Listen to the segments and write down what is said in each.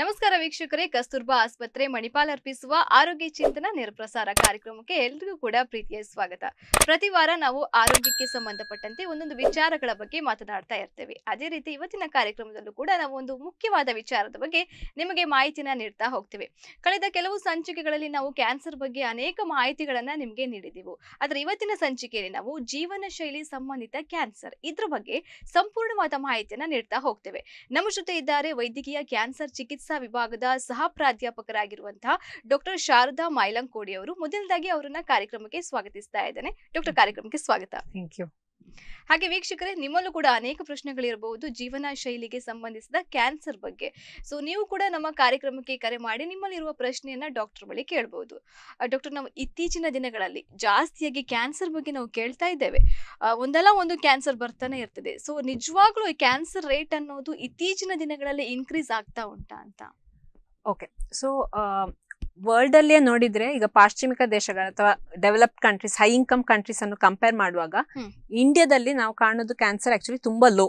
ನಮಸ್ಕಾರ ವೀಕ್ಷಕರೇ ಕಸ್ತೂರ್ಬಾ ಆಸ್ಪತ್ರೆ ಮಣಿಪಾಲ್ ಅರ್ಪಿಸುವ ಆರೋಗ್ಯ ಚಿಂತನ ನೇರಪ್ರಸಾರ ಕಾರ್ಯಕ್ರಮಕ್ಕೆ ಎಲ್ರಿಗೂ ಕೂಡ ಪ್ರೀತಿಯ ಸ್ವಾಗತ ಪ್ರತಿ ವಾರ ನಾವು ಆರೋಗ್ಯಕ್ಕೆ ಸಂಬಂಧಪಟ್ಟಂತೆ ಒಂದೊಂದು ವಿಚಾರಗಳ ಬಗ್ಗೆ ಮಾತನಾಡ್ತಾ ಇರ್ತೇವೆ ಅದೇ ರೀತಿ ಇವತ್ತಿನ ಕಾರ್ಯಕ್ರಮದಲ್ಲೂ ಕೂಡ ನಾವು ಒಂದು ಮುಖ್ಯವಾದ ವಿಚಾರದ ಬಗ್ಗೆ ನಿಮಗೆ ಮಾಹಿತಿನ ನೀಡ್ತಾ ಹೋಗ್ತೇವೆ ಕಳೆದ ಕೆಲವು ಸಂಚಿಕೆಗಳಲ್ಲಿ ನಾವು ಕ್ಯಾನ್ಸರ್ ಬಗ್ಗೆ ಅನೇಕ ಮಾಹಿತಿಗಳನ್ನ ನಿಮಗೆ ನೀಡಿದೆವು ಆದ್ರೆ ಇವತ್ತಿನ ಸಂಚಿಕೆಯಲ್ಲಿ ನಾವು ಜೀವನ ಶೈಲಿ ಸಂಬಂಧಿತ ಕ್ಯಾನ್ಸರ್ ಇದ್ರ ಬಗ್ಗೆ ಸಂಪೂರ್ಣವಾದ ಮಾಹಿತಿಯನ್ನ ನೀಡ್ತಾ ಹೋಗ್ತೇವೆ ನಮ್ಮ ಜೊತೆ ಇದ್ದಾರೆ ವೈದ್ಯಕೀಯ ಕ್ಯಾನ್ಸರ್ ಚಿಕಿತ್ಸೆ ಚಿಕಿತ್ಸಾ ವಿಭಾಗದ ಸಹ ಪ್ರಾಧ್ಯಾಪಕರಾಗಿರುವಂತಹ ಡಾಕ್ಟರ್ ಶಾರದಾ ಮೈಲಂಕೋಡಿ ಅವರು ಮೊದಲದಾಗಿ ಅವರನ್ನ ಕಾರ್ಯಕ್ರಮಕ್ಕೆ ಸ್ವಾಗತಿಸ್ತಾ ಇದ್ದೇನೆ ಡಾಕ್ಟರ್ ಕಾರ್ಯಕ್ರಮಕ್ಕೆ ಸ್ವಾಗತ ಥ್ಯಾಂಕ್ ಯು ಹಾಗೆ ವೀಕ್ಷಕರೇ ನಿಮ್ಮಲ್ಲೂ ಕೂಡ ಅನೇಕ ಪ್ರಶ್ನೆಗಳಿರಬಹುದು ಜೀವನ ಶೈಲಿಗೆ ಸಂಬಂಧಿಸಿದ ಕ್ಯಾನ್ಸರ್ ಬಗ್ಗೆ ಸೊ ನೀವು ಕೂಡ ನಮ್ಮ ಕಾರ್ಯಕ್ರಮಕ್ಕೆ ಕರೆ ಮಾಡಿ ನಿಮ್ಮಲ್ಲಿರುವ ಪ್ರಶ್ನೆಯನ್ನ ಡಾಕ್ಟರ್ ಬಳಿ ಕೇಳಬಹುದು ಡಾಕ್ಟರ್ ನಾವು ಇತ್ತೀಚಿನ ದಿನಗಳಲ್ಲಿ ಜಾಸ್ತಿಯಾಗಿ ಕ್ಯಾನ್ಸರ್ ಬಗ್ಗೆ ನಾವು ಕೇಳ್ತಾ ಇದ್ದೇವೆ ಒಂದಲ್ಲ ಒಂದು ಕ್ಯಾನ್ಸರ್ ಬರ್ತಾನೆ ಇರ್ತದೆ ಸೊ ನಿಜವಾಗ್ಲೂ ಈ ಕ್ಯಾನ್ಸರ್ ರೇಟ್ ಅನ್ನೋದು ಇತ್ತೀಚಿನ ದಿನಗಳಲ್ಲಿ ಇನ್ಕ್ರೀಸ್ ಆಗ್ತಾ ಉಂಟಾ ಅಂತ ಓಕೆ ಸೊ ವರ್ಲ್ಡ್ ಅಲ್ಲಿ ನೋಡಿದ್ರೆ ಈಗ ಪಾಶ್ಚಿಮಿಕ ದೇಶಗಳ ಅಥವಾ develop countries high income countries ಅನ್ನು ಕಂಪೇರ್ ಮಾಡುವಾಗ ಇಂಡಿಯಾದಲ್ಲಿ ನಾವು ಕಾಣೋದು ಕ್ಯಾನ್ಸರ್ ಆಕ್ಚುಲಿ ತುಂಬಾ ಲೋ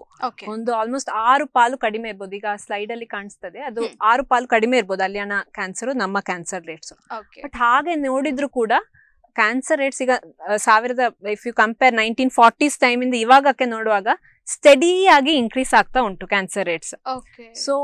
ಒಂದು ಆಲ್ಮೋಸ್ಟ್ ಆರು ಪಾಲು ಕಡಿಮೆ ಇರ್ಬೋದು ಈಗ ಸ್ಲೈಡ್ ಅಲ್ಲಿ ಕಾಣಿಸ್ತದೆ ಅದು ಆರು ಪಾಲು ಕಡಿಮೆ ಇರ್ಬೋದು ಅಣ್ಣ ಕ್ಯಾನ್ಸರ್ ನಮ್ಮ ಕ್ಯಾನ್ಸರ್ ರೇಟ್ಸ್ ಬಟ್ ಹಾಗೆ ನೋಡಿದ್ರು ಕೂಡ ಕ್ಯಾನ್ಸರ್ ರೇಟ್ಸ್ ಈಗ ಸಾವಿರದ if you compare nineteen forties time ಇಂದ ಇವಾಗಕ್ಕೆ ನೋಡುವಾಗ ಸ್ಟಡಿಯಾಗಿ ಇನ್ಕ್ರೀಸ್ ಆಗ್ತಾ ಉಂಟು ಕ್ಯಾನ್ಸರ್ ರೇಟ್ಸ್ ಸೊ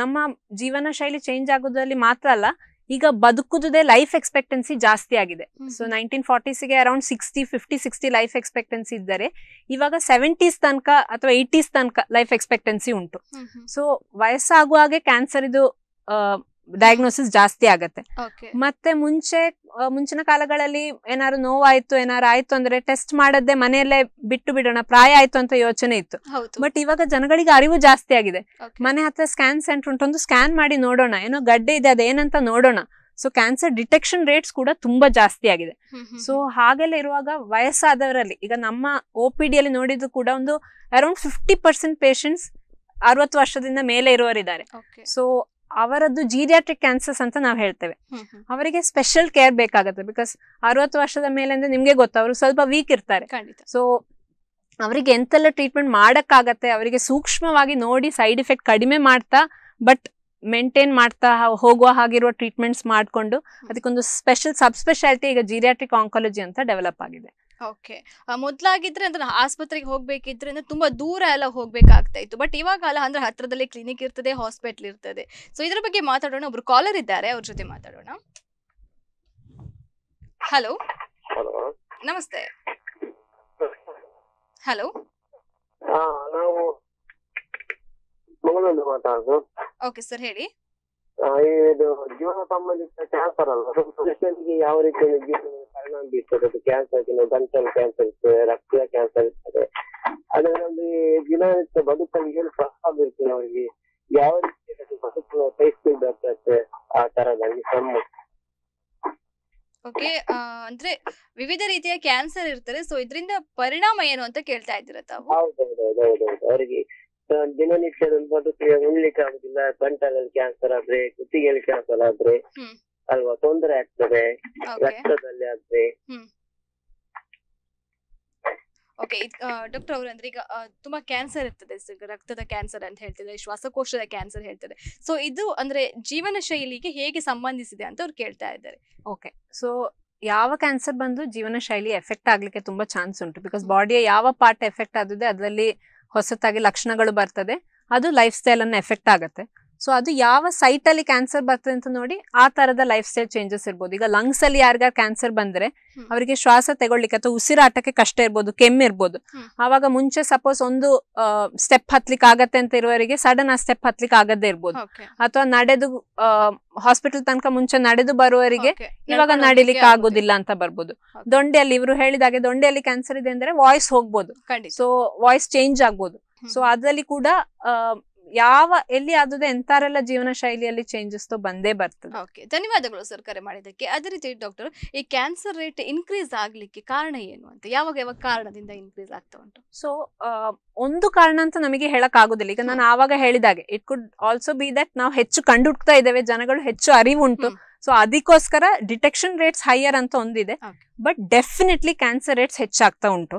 ನಮ್ಮ ಜೀವನ ಶೈಲಿ ಚೇಂಜ್ ಆಗೋದ್ರಲ್ಲಿ ಮಾತ್ರ ಅಲ್ಲ ಈಗ ಬದುಕುದೇ ಲೈಫ್ ಎಕ್ಸ್ಪೆಕ್ಟೆನ್ಸಿ ಜಾಸ್ತಿ ಆಗಿದೆ ಸೊ ನೈನ್ಟೀನ್ ಫಾರ್ಟೀಸ್ಗೆ around sixty fifty sixty life expectancy ಇದ್ದರೆ ಇವಾಗ ಸೆವೆಂಟೀಸ್ ತನಕ ಅಥವಾ ಏಯ್ಟೀಸ್ ತನಕ ಲೈಫ್ ಎಕ್ಸ್ಪೆಕ್ಟೆನ್ಸಿ ಉಂಟು ಸೊ ವಯಸ್ಸಾಗುವಾಗೆ ಕ್ಯಾನ್ಸರ್ ಇದು ಡಯಾಗ್ನೋಸಿಸ್ ಜಾಸ್ತಿ ಆಗತ್ತೆ ಮತ್ತೆ ಮುಂಚೆ ಮುಂಚಿನ ಕಾಲಗಳಲ್ಲಿ ಏನಾದ್ರು ನೋವಾಯ್ತು ಏನಾರು ಆಯ್ತು ಅಂದ್ರೆ ಟೆಸ್ಟ್ ಮಾಡದೆ ಮನೆಯಲ್ಲೇ ಬಿಟ್ಟು ಬಿಡೋಣ ಪ್ರಾಯ ಆಯ್ತು ಅಂತ ಯೋಚನೆ ಇತ್ತು ಬಟ್ ಇವಾಗ ಜನಗಳಿಗೆ ಅರಿವು ಜಾಸ್ತಿ ಆಗಿದೆ ಮನೆ ಹತ್ರ ಸ್ಕ್ಯಾನ್ ಸೆಂಟರ್ ಒಂದು ಸ್ಕ್ಯಾನ್ ಮಾಡಿ ನೋಡೋಣ ಏನೋ ಗಡ್ಡೆ ಇದೆ ಅದೇನಂತ ನೋಡೋಣ ಸೊ ಕ್ಯಾನ್ಸರ್ ಡಿಟೆಕ್ಷನ್ ರೇಟ್ಸ್ ಕೂಡ ತುಂಬಾ ಜಾಸ್ತಿ ಆಗಿದೆ ಸೊ ಹಾಗೆಲ್ಲ ಇರುವಾಗ ವಯಸ್ಸಾದವರಲ್ಲಿ ಈಗ ನಮ್ಮ ಒ ಅಲ್ಲಿ ಅಲ್ಲಿ ನೋಡಿದ್ರು ಕೂಡ ಒಂದು ಅರೌಂಡ್ ಫಿಫ್ಟಿ ಪರ್ಸೆಂಟ್ ಪೇಷಂಟ್ಸ್ ಅರವತ್ತು ವರ್ಷದಿಂದ ಮೇಲೆ ಇರುವರಿದ್ದಾರೆ ಸೊ ಅವರದ್ದು ಜೀರಿಯಾಟ್ರಿಕ್ ಕ್ಯಾನ್ಸರ್ಸ್ ಅಂತ ನಾವು ಹೇಳ್ತೇವೆ ಅವರಿಗೆ ಸ್ಪೆಷಲ್ ಕೇರ್ ಬೇಕಾಗುತ್ತೆ ಬಿಕಾಸ್ ಅರವತ್ತು ವರ್ಷದ ಮೇಲೆ ಅಂದ್ರೆ ನಿಮ್ಗೆ ಗೊತ್ತು ಅವರು ಸ್ವಲ್ಪ ವೀಕ್ ಇರ್ತಾರೆ ಸೊ ಅವರಿಗೆ ಎಂತೆಲ್ಲ ಟ್ರೀಟ್ಮೆಂಟ್ ಮಾಡಕ್ಕಾಗತ್ತೆ ಅವರಿಗೆ ಸೂಕ್ಷ್ಮವಾಗಿ ನೋಡಿ ಸೈಡ್ ಎಫೆಕ್ಟ್ ಕಡಿಮೆ ಮಾಡ್ತಾ ಬಟ್ ಮೇಂಟೈನ್ ಮಾಡ್ತಾ ಹೋಗುವ ಹಾಗಿರುವ ಟ್ರೀಟ್ಮೆಂಟ್ಸ್ ಮಾಡಿಕೊಂಡು ಅದಕ್ಕೊಂದು ಸ್ಪೆಷಲ್ ಸಬ್ ಸ್ಪೆಷಾಲಿಟಿ ಈಗ ಜೀರಿಯಾಟ್ರಿಕ್ ಆಂಕಾಲಜಿ ಅಂತ ಡೆವಲಪ್ ಆಗಿದೆ ಓಕೆ ಮೊದ್ಲಾಗಿದ್ರೆ ಅಂದ್ರೆ ಆಸ್ಪತ್ರೆಗೆ ಹೋಗ್ಬೇಕಿದ್ರೆ ಅಂದ್ರೆ ತುಂಬಾ ದೂರ ಎಲ್ಲ ಹೋಗ್ಬೇಕಾಗ್ತಾ ಇತ್ತು ಬಟ್ ಇವಾಗ ಅಲ್ಲ ಅಂದ್ರೆ ಹತ್ರದಲ್ಲೇ ಕ್ಲಿನಿಕ್ ಇರ್ತದೆ ಹಾಸ್ಪಿಟಲ್ ಇರ್ತದೆ ಸೊ ಇದ್ರ ಬಗ್ಗೆ ಮಾತಾಡೋಣ ಒಬ್ರು ಕಾಲರ್ ಇದ್ದಾರೆ ಅವ್ರ ಜೊತೆ ಮಾತಾಡೋಣ ಹಲೋ ನಮಸ್ತೆ ಹಲೋ ಓಕೆ ಸರ್ ಹೇಳಿ ಇದು ಜೀವನ ಸಂಬಂಧಿತ ಕ್ಯಾನ್ಸರ್ ಯಾವ ರೀತಿ ಪರಿಣಾಮ ಬೀರ್ತದೆ ಅದು ಕ್ಯಾನ್ಸರ್ ಗಂಟಲ್ ಕ್ಯಾನ್ಸರ್ ಇರ್ತದೆ ರಕ್ತದ ಕ್ಯಾನ್ಸರ್ ಇರ್ತದೆ ಅದರಲ್ಲಿ ದಿನನಿತ್ಯ ಬದುಕಲ್ಲಿ ಏನು ಪ್ರಭಾವ ಇರ್ತದೆ ಅವರಿಗೆ ಯಾವ ರೀತಿ ಬದುಕನ್ನು ಬರ್ತದೆ ಆ ತರದಲ್ಲಿ ಸಣ್ಣ ಓಕೆ ಅಂದ್ರೆ ವಿವಿಧ ರೀತಿಯ ಕ್ಯಾನ್ಸರ್ ಇರ್ತಾರೆ ಸೊ ಇದರಿಂದ ಪರಿಣಾಮ ಏನು ಅಂತ ಕೇಳ್ತಾ ಇದ್ದೀರಾ ತಾವು ಹೌದು ಅವರಿಗೆ ದಿನನಿತ್ಯದ ಬದುಕಲ್ಲಿ ಉಣ್ಲಿಕ್ಕೆ ಆಗುದಿಲ್ಲ ಗಂಟಲಲ್ಲಿ ಕ್ಯಾನ್ಸರ್ ಆದ್ರೆ ಕುತ್ತಿಗೆಯಲ್ಲಿ ಕ್ಯಾನ್ಸರ್ ಆದ್ರೆ ಅಲ್ವಾ ತೊಂದರೆ ಆಗ್ತದೆ ರಕ್ತದಲ್ಲಿ ಆದ್ರೆ ಓಕೆ ಡಾಕ್ಟರ್ ಅವ್ರ ಅಂದ್ರೆ ಈಗ ತುಂಬಾ ಕ್ಯಾನ್ಸರ್ ಇರ್ತದೆ ರಕ್ತದ ಕ್ಯಾನ್ಸರ್ ಅಂತ ಹೇಳ್ತಿದ್ರೆ ಶ್ವಾಸಕೋಶದ ಕ್ಯಾನ್ಸರ್ ಹೇಳ್ತಾರೆ ಸೊ ಇದು ಅಂದ್ರೆ ಜೀವನ ಶೈಲಿಗೆ ಹೇಗೆ ಸಂಬಂಧಿಸಿದೆ ಅಂತ ಅವ್ರು ಕೇಳ್ತಾ ಇದ್ದಾರೆ ಓಕೆ ಸೊ ಯಾವ ಕ್ಯಾನ್ಸರ್ ಬಂದು ಜೀವನ ಶೈಲಿ ಎಫೆಕ್ಟ್ ಆಗ್ಲಿಕ್ಕೆ ತುಂಬಾ ಚಾನ್ಸ್ ಉಂಟು ಬಿಕಾಸ್ ಬಾಡಿಯ ಯಾವ ಪಾರ್ಟ್ ಎಫೆಕ್ಟ್ ಆಗಿದೆ ಅದರಲ್ಲಿ ಹೊಸತಾಗಿ ಲಕ್ಷಣಗಳು ಬರ್ತದೆ ಅದು ಲೈಫ್ ಸ್ಟೈಲ್ ಅನ್ನು ಎಫೆಕ್ಟ್ ಆಗುತ್ತೆ ಸೊ ಅದು ಯಾವ ಸೈಟಲ್ಲಿ ಕ್ಯಾನ್ಸರ್ ಬರ್ತದೆ ಅಂತ ನೋಡಿ ಆ ತರದ ಲೈಫ್ ಸ್ಟೈಲ್ ಚೇಂಜಸ್ ಇರ್ಬೋದು ಈಗ ಲಂಗ್ಸ್ ಅಲ್ಲಿ ಯಾರಿಗಾರ ಕ್ಯಾನ್ಸರ್ ಬಂದ್ರೆ ಅವರಿಗೆ ಶ್ವಾಸ ತಗೊಳ್ಳಿಕ್ಕೆ ಅಥವಾ ಉಸಿರಾಟಕ್ಕೆ ಕಷ್ಟ ಇರ್ಬೋದು ಇರ್ಬೋದು ಆವಾಗ ಮುಂಚೆ ಸಪೋಸ್ ಒಂದು ಸ್ಟೆಪ್ ಹತ್ಲಿಕ್ಕೆ ಆಗತ್ತೆ ಅಂತ ಇರುವವರಿಗೆ ಸಡನ್ ಆ ಸ್ಟೆಪ್ ಹತ್ಲಿಕ್ಕೆ ಆಗದೇ ಇರ್ಬೋದು ಅಥವಾ ನಡೆದು ಹಾಸ್ಪಿಟಲ್ ತನಕ ಮುಂಚೆ ನಡೆದು ಬರುವವರಿಗೆ ಇವಾಗ ನಡಿಲಿಕ್ಕೆ ಆಗೋದಿಲ್ಲ ಅಂತ ಬರ್ಬೋದು ದೊಂಡೆಯಲ್ಲಿ ಇವರು ಹೇಳಿದಾಗೆ ದೊಂಡೆಯಲ್ಲಿ ಕ್ಯಾನ್ಸರ್ ಇದೆ ಅಂದ್ರೆ ವಾಯ್ಸ್ ಹೋಗ್ಬೋದು ಸೊ ವಾಯ್ಸ್ ಚೇಂಜ್ ಆಗ್ಬೋದು ಸೊ ಅದ್ರಲ್ಲಿ ಕೂಡ ಯಾವ ಎಲ್ಲಿ ಆದ್ರೆ ಎಂತಾರೆಲ್ಲ ಜೀವನ ಶೈಲಿಯಲ್ಲಿ ಚೇಂಜಸ್ ತೋ ಬಂದೇ ಬರ್ತದೆ ಓಕೆ ಧನ್ಯವಾದಗಳು ಸರ್ ಕರೆ ಮಾಡಿದ್ದಕ್ಕೆ ಅದೇ ರೀತಿ ಡಾಕ್ಟರ್ ಈ ಕ್ಯಾನ್ಸರ್ ರೇಟ್ ಇನ್ಕ್ರೀಸ್ ಆಗ್ಲಿಕ್ಕೆ ಕಾರಣ ಏನು ಅಂತ ಯಾವಾಗ ಯಾವಾಗ ಕಾರಣದಿಂದ ಇನ್ಕ್ರೀಸ್ ಆಗ್ತಾ ಉಂಟು ಸೊ ಒಂದು ಕಾರಣ ಅಂತ ನಮಗೆ ಹೇಳಕ್ ಆಗುದಿಲ್ಲ ಈಗ ನಾನು ಆವಾಗ ಹೇಳಿದಾಗೆ it could also be that ನಾವು ಹೆಚ್ಚು ಕಂಡು ಕಂಡುಹುಡ್ತಾ ಇದ್ದೇವೆ ಜನಗಳು ಹೆಚ್ಚು ಅರಿವುಂಟು ಸೊ ಅದಕ್ಕೋಸ್ಕರ ಡಿಟೆಕ್ಷನ್ ರೇಟ್ಸ್ ಹೈಯರ್ ಅಂತ ಒಂದಿದೆ ಬಟ್ ಡೆಫಿನೆಟ್ಲಿ ಕ್ಯಾನ್ಸರ್ ರೇಟ್ಸ್ ಹೆಚ್ಚಾಗ್ತಾ ಉಂಟು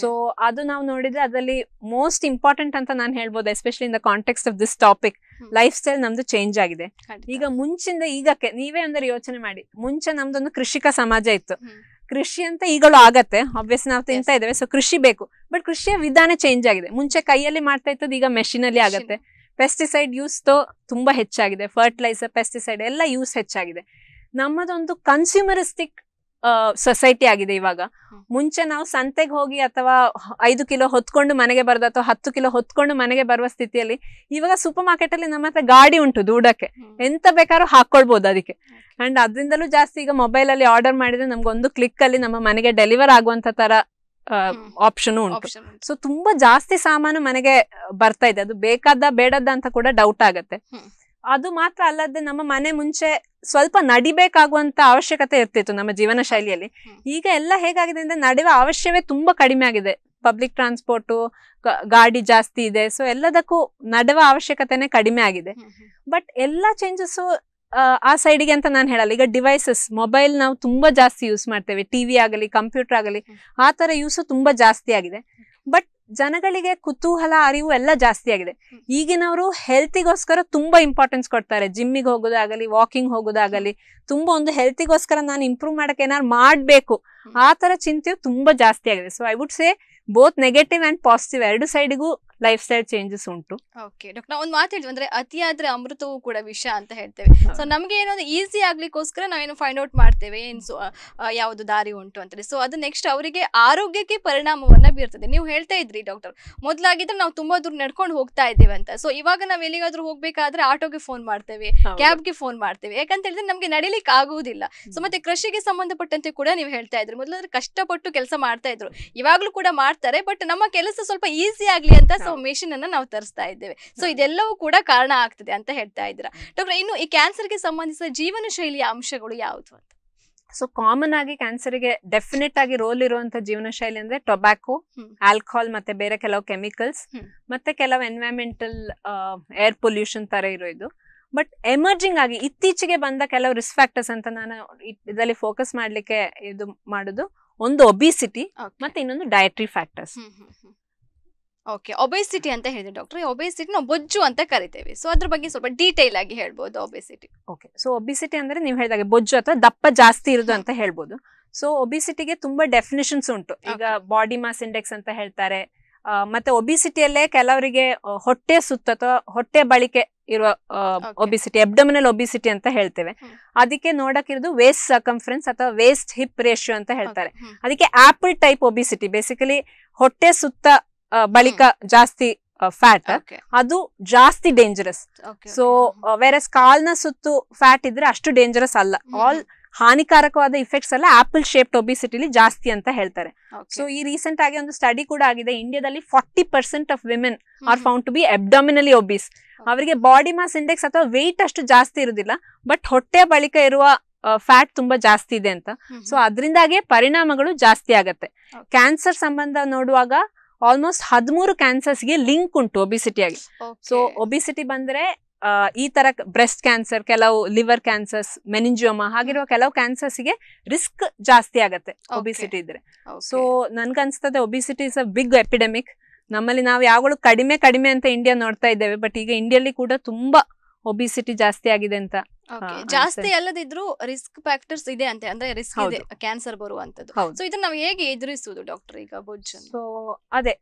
ಸೊ ಅದು ನಾವು ನೋಡಿದ್ರೆ ಅದರಲ್ಲಿ ಮೋಸ್ಟ್ ಇಂಪಾರ್ಟೆಂಟ್ ಅಂತ ನಾನು ಹೇಳ್ಬೋದು especially in the context of this topic lifestyle ನಮ್ದು ಚೇಂಜ್ ಆಗಿದೆ ಈಗ ಮುಂಚಿಂದ ಈಗಕ್ಕೆ ನೀವೇ ಅಂದ್ರೆ ಯೋಚನೆ ಮಾಡಿ ಮುಂಚೆ ನಮ್ದೊಂದು ಕೃಷಿಕ ಸಮಾಜ ಇತ್ತು ಕೃಷಿ ಅಂತ ಈಗಲೂ ಆಗತ್ತೆ ಆಬ್ವಿಯಸ್ ನಾವು ತಿಂತಾ ಇದ್ದೇವೆ ಸೊ ಕೃಷಿ ಬೇಕು ಬಟ್ ಕೃಷಿಯ ವಿಧಾನ ಚೇಂಜ್ ಆಗಿದೆ ಮುಂಚೆ ಕೈಯಲ್ಲಿ ಮಾಡ್ತಾ ಇತ್ತದ ಈಗ ಮೆಷಿನಲ್ಲಿ ಆಗತ್ತೆ ಪೆಸ್ಟಿಸೈಡ್ ಯೂಸ್ ತುಂಬ ಹೆಚ್ಚಾಗಿದೆ ಫರ್ಟಿಲೈಸರ್ ಪೆಸ್ಟಿಸೈಡ್ ಎಲ್ಲ ಯೂಸ್ ಹೆಚ್ಚಾಗಿದೆ ನಮ್ಮದೊಂದು ಕನ್ಸ್ಯೂಮರಿಸ್ಟಿಕ್ ಸೊಸೈಟಿ ಆಗಿದೆ ಇವಾಗ ಮುಂಚೆ ನಾವು ಸಂತೆಗೆ ಹೋಗಿ ಅಥವಾ ಐದು ಕಿಲೋ ಹೊತ್ಕೊಂಡು ಮನೆಗೆ ಬರೋದು ಅಥವಾ ಹತ್ತು ಕಿಲೋ ಹೊತ್ಕೊಂಡು ಮನೆಗೆ ಬರುವ ಸ್ಥಿತಿಯಲ್ಲಿ ಇವಾಗ ಸೂಪರ್ ಮಾರ್ಕೆಟ್ ಅಲ್ಲಿ ನಮ್ಮ ಹತ್ರ ಗಾಡಿ ಉಂಟು ದೂಡಕ್ಕೆ ಎಂತ ಬೇಕಾದ್ರೂ ಹಾಕೊಳ್ಬಹುದು ಅದಕ್ಕೆ ಅಂಡ್ ಅದರಿಂದಲೂ ಜಾಸ್ತಿ ಈಗ ಮೊಬೈಲ್ ಅಲ್ಲಿ ಆರ್ಡರ್ ಮಾಡಿದ್ರೆ ನಮ್ಗೆ ಒಂದು ಕ್ಲಿಕ್ ಅಲ್ಲಿ ನಮ್ಮ ಮನೆಗೆ ಡೆಲಿವರ್ ಆಗುವಂತ ತರ ಆಪ್ಷನ್ ಉಂಟು ಸೊ ತುಂಬಾ ಜಾಸ್ತಿ ಸಾಮಾನು ಮನೆಗೆ ಬರ್ತಾ ಇದೆ ಅದು ಬೇಕಾದ ಬೇಡದ ಅಂತ ಕೂಡ ಡೌಟ್ ಆಗತ್ತೆ ಅದು ಮಾತ್ರ ಅಲ್ಲದೆ ನಮ್ಮ ಮನೆ ಮುಂಚೆ ಸ್ವಲ್ಪ ನಡಿಬೇಕಾಗುವಂತ ಅವಶ್ಯಕತೆ ಇರ್ತಿತ್ತು ನಮ್ಮ ಜೀವನ ಶೈಲಿಯಲ್ಲಿ ಈಗ ಎಲ್ಲ ಹೇಗಾಗಿದೆ ಅಂದ್ರೆ ನಡೆಯುವ ಅವಶ್ಯವೇ ತುಂಬಾ ಕಡಿಮೆ ಆಗಿದೆ ಪಬ್ಲಿಕ್ ಟ್ರಾನ್ಸ್ಪೋರ್ಟ್ ಗಾಡಿ ಜಾಸ್ತಿ ಇದೆ ಸೊ ಎಲ್ಲದಕ್ಕೂ ನಡೆವ ಅವಶ್ಯಕತೆನೆ ಕಡಿಮೆ ಆಗಿದೆ ಬಟ್ ಎಲ್ಲಾ ಚೇಂಜಸ್ ಆ ಸೈಡಿಗೆ ಅಂತ ನಾನು ಹೇಳಲ್ಲ ಈಗ ಡಿವೈಸಸ್ ಮೊಬೈಲ್ ನಾವು ತುಂಬಾ ಜಾಸ್ತಿ ಯೂಸ್ ಮಾಡ್ತೇವೆ ಟಿವಿ ಆಗಲಿ ಕಂಪ್ಯೂಟರ್ ಆಗಲಿ ಆ ಥರ ಯೂಸು ತುಂಬಾ ಜಾಸ್ತಿ ಆಗಿದೆ ಬಟ್ ಜನಗಳಿಗೆ ಕುತೂಹಲ ಅರಿವು ಎಲ್ಲ ಜಾಸ್ತಿ ಆಗಿದೆ ಈಗಿನವರು ಹೆಲ್ತಿಗೋಸ್ಕರ ತುಂಬಾ ಇಂಪಾರ್ಟೆನ್ಸ್ ಕೊಡ್ತಾರೆ ಜಿಮ್ಮಿಗೆ ಹೋಗೋದಾಗಲಿ ವಾಕಿಂಗ್ ಹೋಗೋದಾಗಲಿ ತುಂಬಾ ಒಂದು ಹೆಲ್ತಿಗೋಸ್ಕರ ನಾನು ಇಂಪ್ರೂವ್ ಮಾಡಕ್ಕೆ ಏನಾದ್ರು ಮಾಡಬೇಕು ಆ ಥರ ಚಿಂತೆಯು ತುಂಬಾ ಜಾಸ್ತಿ ಆಗಿದೆ so I would say both negative and positive ಎರಡು ಸೈಡಿಗೂ ಲೈಫ್ ಸ್ಟೈಲ್ ಚೇಂಜಸ್ ಉಂಟು ಓಕೆ ಡಾಕ್ಟರ್ ನಾವು ಒಂದು ಮಾತು ಹೇಳಿದ್ವಿ ಅಂದ್ರೆ ಅತಿಯಾದ್ರೆ ಅಮೃತವೂ ಕೂಡ ವಿಷ ಅಂತ ಹೇಳ್ತೇವೆ ಸೊ ನಮಗೆ ಏನೋ ಈಸಿ ಆಗ್ಲಿಕ್ಕೋಸ್ಕರ ನಾವೇನು ಫೈಂಡ್ ಔಟ್ ಮಾಡ್ತೇವೆ ಏನು ಸೊ ಯಾವುದು ದಾರಿ ಉಂಟು ಅಂತ ಸೊ ಅದು ನೆಕ್ಸ್ಟ್ ಅವರಿಗೆ ಆರೋಗ್ಯಕ್ಕೆ ಪರಿಣಾಮವನ್ನ ಬೀರ್ತದೆ ನೀವು ಹೇಳ್ತಾ ಇದ್ರಿ ಡಾಕ್ಟರ್ ಮೊದಲಾಗಿದ್ರೆ ನಾವು ತುಂಬಾ ದೂರ ನಡ್ಕೊಂಡು ಹೋಗ್ತಾ ಇದ್ದೇವೆ ಅಂತ ಸೊ ಇವಾಗ ನಾವು ಎಲ್ಲಿಗಾದ್ರೂ ಹೋಗ್ಬೇಕಾದ್ರೆ ಆಟೋಗೆ ಫೋನ್ ಮಾಡ್ತೇವೆ ಕ್ಯಾಬ್ಗೆ ಫೋನ್ ಮಾಡ್ತೇವೆ ಯಾಕಂತ ಹೇಳಿದ್ರೆ ನಮಗೆ ನಡಿಲಿಕ್ಕೆ ಆಗುವುದಿಲ್ಲ ಸೊ ಮತ್ತೆ ಕೃಷಿಗೆ ಸಂಬಂಧಪಟ್ಟಂತೆ ಕೂಡ ನೀವು ಹೇಳ್ತಾ ಇದ್ರಿ ಮೊದಲಾದ್ರೆ ಕಷ್ಟಪಟ್ಟು ಕೆಲಸ ಮಾಡ್ತಾ ಇದ್ರು ಇವಾಗ್ಲೂ ಕೂಡ ಮಾಡ್ತಾರೆ ಬಟ್ ನಮ್ಮ ಕೆಲಸ ಸ್ವಲ್ಪ ಈಸಿ ಆಗ್ಲಿ ಅಂತ ಸೊ ಮೆಷಿನ್ ಅನ್ನ ನಾವು ತರಿಸ್ತಾ ಇದ್ದೇವೆ ಸೊ ಇದೆಲ್ಲವೂ ಕೂಡ ಕಾರಣ ಆಗ್ತದೆ ಅಂತ ಹೇಳ್ತಾ ಇದ್ದೀರಾ ಡಾಕ್ಟರ್ ಇನ್ನು ಈ ಗೆ ಸಂಬಂಧಿಸಿದ ಜೀವನ ಶೈಲಿಯ ಅಂಶಗಳು ಯಾವುದು ಅಂತ ಸೊ ಕಾಮನ್ ಆಗಿ ಕ್ಯಾನ್ಸರ್ ಗೆ ಡೆಫಿನೆಟ್ ಆಗಿ ರೋಲ್ ಇರುವಂತ ಜೀವನ ಶೈಲಿ ಅಂದ್ರೆ ಟೊಬ್ಯಾಕೊ ಆಲ್ಕೋಹಾಲ್ ಮತ್ತೆ ಬೇರೆ ಕೆಲವು ಕೆಮಿಕಲ್ಸ್ ಮತ್ತೆ ಕೆಲವು ಎನ್ವೈರ್ಮೆಂಟಲ್ ಏರ್ ಪೊಲ್ಯೂಷನ್ ತರ ಇರೋ ಇದು ಬಟ್ ಎಮರ್ಜಿಂಗ್ ಆಗಿ ಇತ್ತೀಚೆಗೆ ಬಂದ ಕೆಲವು ರಿಸ್ಕ್ ಫ್ಯಾಕ್ಟರ್ಸ್ ಅಂತ ನಾನು ಇದರಲ್ಲಿ ಫೋಕಸ್ ಮಾಡ್ಲಿಕ್ಕೆ ಇದು ಮಾಡುದು ಒಂದು ಒಬಿಸಿಟಿ ಮತ್ತೆ ಇನ್ನೊಂದು ಡಯಟ್ರಿ ಫ್ಯಾಕ್ಟರ್ಸ್ ಓಕೆ ಒಬೆಸಿಟಿ ಅಂತ ಹೇಳಿದೆ ಡಾಕ್ಟರ್ ಒಬೆಸಿಟಿ ನಾವು ಬೊಜ್ಜು ಅಂತ ಕರಿತೇವೆ ಸೊ ಅದ್ರ ಬಗ್ಗೆ ಸ್ವಲ್ಪ ಡೀಟೇಲ್ ಆಗಿ ಹೇಳ್ಬೋದು ಒಬೆಸಿಟಿ ಓಕೆ ಸೊ ಒಬಿಸಿಟಿ ಅಂದ್ರೆ ನೀವು ಹೇಳಿದಾಗ ಬೊಜ್ಜು ಅಥವಾ ದಪ್ಪ ಜಾಸ್ತಿ ಇರೋದು ಅಂತ ಹೇಳ್ಬೋದು ಸೊ ಒಬಿಸಿಟಿಗೆ ತುಂಬಾ ಡೆಫಿನೇಷನ್ಸ್ ಉಂಟು ಈಗ ಬಾಡಿ ಮಾಸ್ ಇಂಡೆಕ್ಸ್ ಅಂತ ಹೇಳ್ತಾರೆ ಮತ್ತೆ ಒಬಿಸಿಟಿಯಲ್ಲೇ ಕೆಲವರಿಗೆ ಹೊಟ್ಟೆ ಸುತ್ತ ಅಥವಾ ಹೊಟ್ಟೆ ಬಳಿಕೆ ಇರುವ ಒಬಿಸಿಟಿ ಎಬ್ಡೊಮಿನಲ್ ಒಬಿಸಿಟಿ ಅಂತ ಹೇಳ್ತೇವೆ ಅದಕ್ಕೆ ಇರೋದು ವೇಸ್ಟ್ ಸರ್ಕಂಫರೆನ್ಸ್ ಅಥವಾ ವೇಸ್ಟ್ ಹಿಪ್ ರೇಷಿಯೋ ಅಂತ ಹೇಳ್ತಾರೆ ಅದಕ್ಕೆ ಆಪಲ್ ಟೈಪ್ ಒಬಿಸಿಟಿ ಬೇಸಿಕಲಿ ಹೊಟ್ಟೆ ಸುತ್ತ ಬಳಿಕ ಜಾಸ್ತಿ ಫ್ಯಾಟ್ ಅದು ಜಾಸ್ತಿ ಡೇಂಜರಸ್ ಸೊ ಆಸ್ ಕಾಲ್ನ ಸುತ್ತು ಫ್ಯಾಟ್ ಇದ್ರೆ ಅಷ್ಟು ಡೇಂಜರಸ್ ಅಲ್ಲ ಆಲ್ ಹಾನಿಕಾರಕವಾದ ಇಫೆಕ್ಟ್ಸ್ ಎಲ್ಲ ಆಪಲ್ ಶೇಪ್ ಒಬಿಸಿಟಿಲಿ ಜಾಸ್ತಿ ಅಂತ ಹೇಳ್ತಾರೆ ಸೊ ಈ ರೀಸೆಂಟ್ ಆಗಿ ಒಂದು ಸ್ಟಡಿ ಕೂಡ ಆಗಿದೆ ಇಂಡಿಯಾದಲ್ಲಿ forty percent of women are found to be abdominally obese ಅವರಿಗೆ ಬಾಡಿ ಮಾಸ್ ಇಂಡೆಕ್ಸ್ ಅಥವಾ ವೆಯ್ಟ್ ಅಷ್ಟು ಜಾಸ್ತಿ ಇರುವುದಿಲ್ಲ ಬಟ್ ಹೊಟ್ಟೆ ಬಳಿಕ ಇರುವ ಫ್ಯಾಟ್ ತುಂಬಾ ಜಾಸ್ತಿ ಇದೆ ಅಂತ ಸೊ ಅದರಿಂದಾಗೆ ಪರಿಣಾಮಗಳು ಜಾಸ್ತಿ ಆಗತ್ತೆ ಕ್ಯಾನ್ಸರ್ ಸಂಬಂಧ ನೋಡುವಾಗ ಆಲ್ಮೋಸ್ಟ್ ಹದಿಮೂರು ಕ್ಯಾನ್ಸರ್ಸ್ಗೆ ಲಿಂಕ್ ಉಂಟು ಒಬಿಸಿಟಿಯಾಗಿ ಸೊ ಒಬಿಸಿಟಿ ಬಂದ್ರೆ ಈ ತರ ಬ್ರೆಸ್ಟ್ ಕ್ಯಾನ್ಸರ್ ಕೆಲವು ಲಿವರ್ ಕ್ಯಾನ್ಸರ್ಸ್ ಮೆನಿಂಜಿಯೋಮ ಹಾಗಿರುವ ಕೆಲವು ಕ್ಯಾನ್ಸರ್ಸ್ಗೆ ರಿಸ್ಕ್ ಜಾಸ್ತಿ ಆಗತ್ತೆ ಒಬಿಸಿಟಿ ಇದ್ರೆ ಸೊ ನನ್ಗನ್ಸ್ತದೆ obesity is a big epidemic ನಮ್ಮಲ್ಲಿ ನಾವು ಯಾವಾಗಲೂ ಕಡಿಮೆ ಕಡಿಮೆ ಅಂತ ಇಂಡಿಯಾ ನೋಡ್ತಾ ಇದ್ದೇವೆ ಬಟ್ ಈಗ ಇಂಡಿಯಲ್ಲಿ ಕೂಡ ತುಂಬಾ ಒಬಿಸಿಟಿ ಜಾಸ್ತಿ ಆಗಿದೆ ಅಂತ ಜಾಸ್ತಿ ಅಲ್ಲದಿದ್ರು ರಿಸ್ಕ್ ಫ್ಯಾಕ್ಟರ್ಸ್ ಇದೆ ಅಂತ ಅಂದ್ರೆ ರಿಸ್ಕ್ ಇದೆ ಕ್ಯಾನ್ಸರ್ ಬರುವಂತದ್ದು ಸೊ ಇದನ್ನ ನಾವು ಹೇಗೆ ಎದುರಿಸುವುದು ಡಾಕ್ಟರ್ ಈಗ ಬೊಜ್ಜನ್ ಸೊ ಅದೇ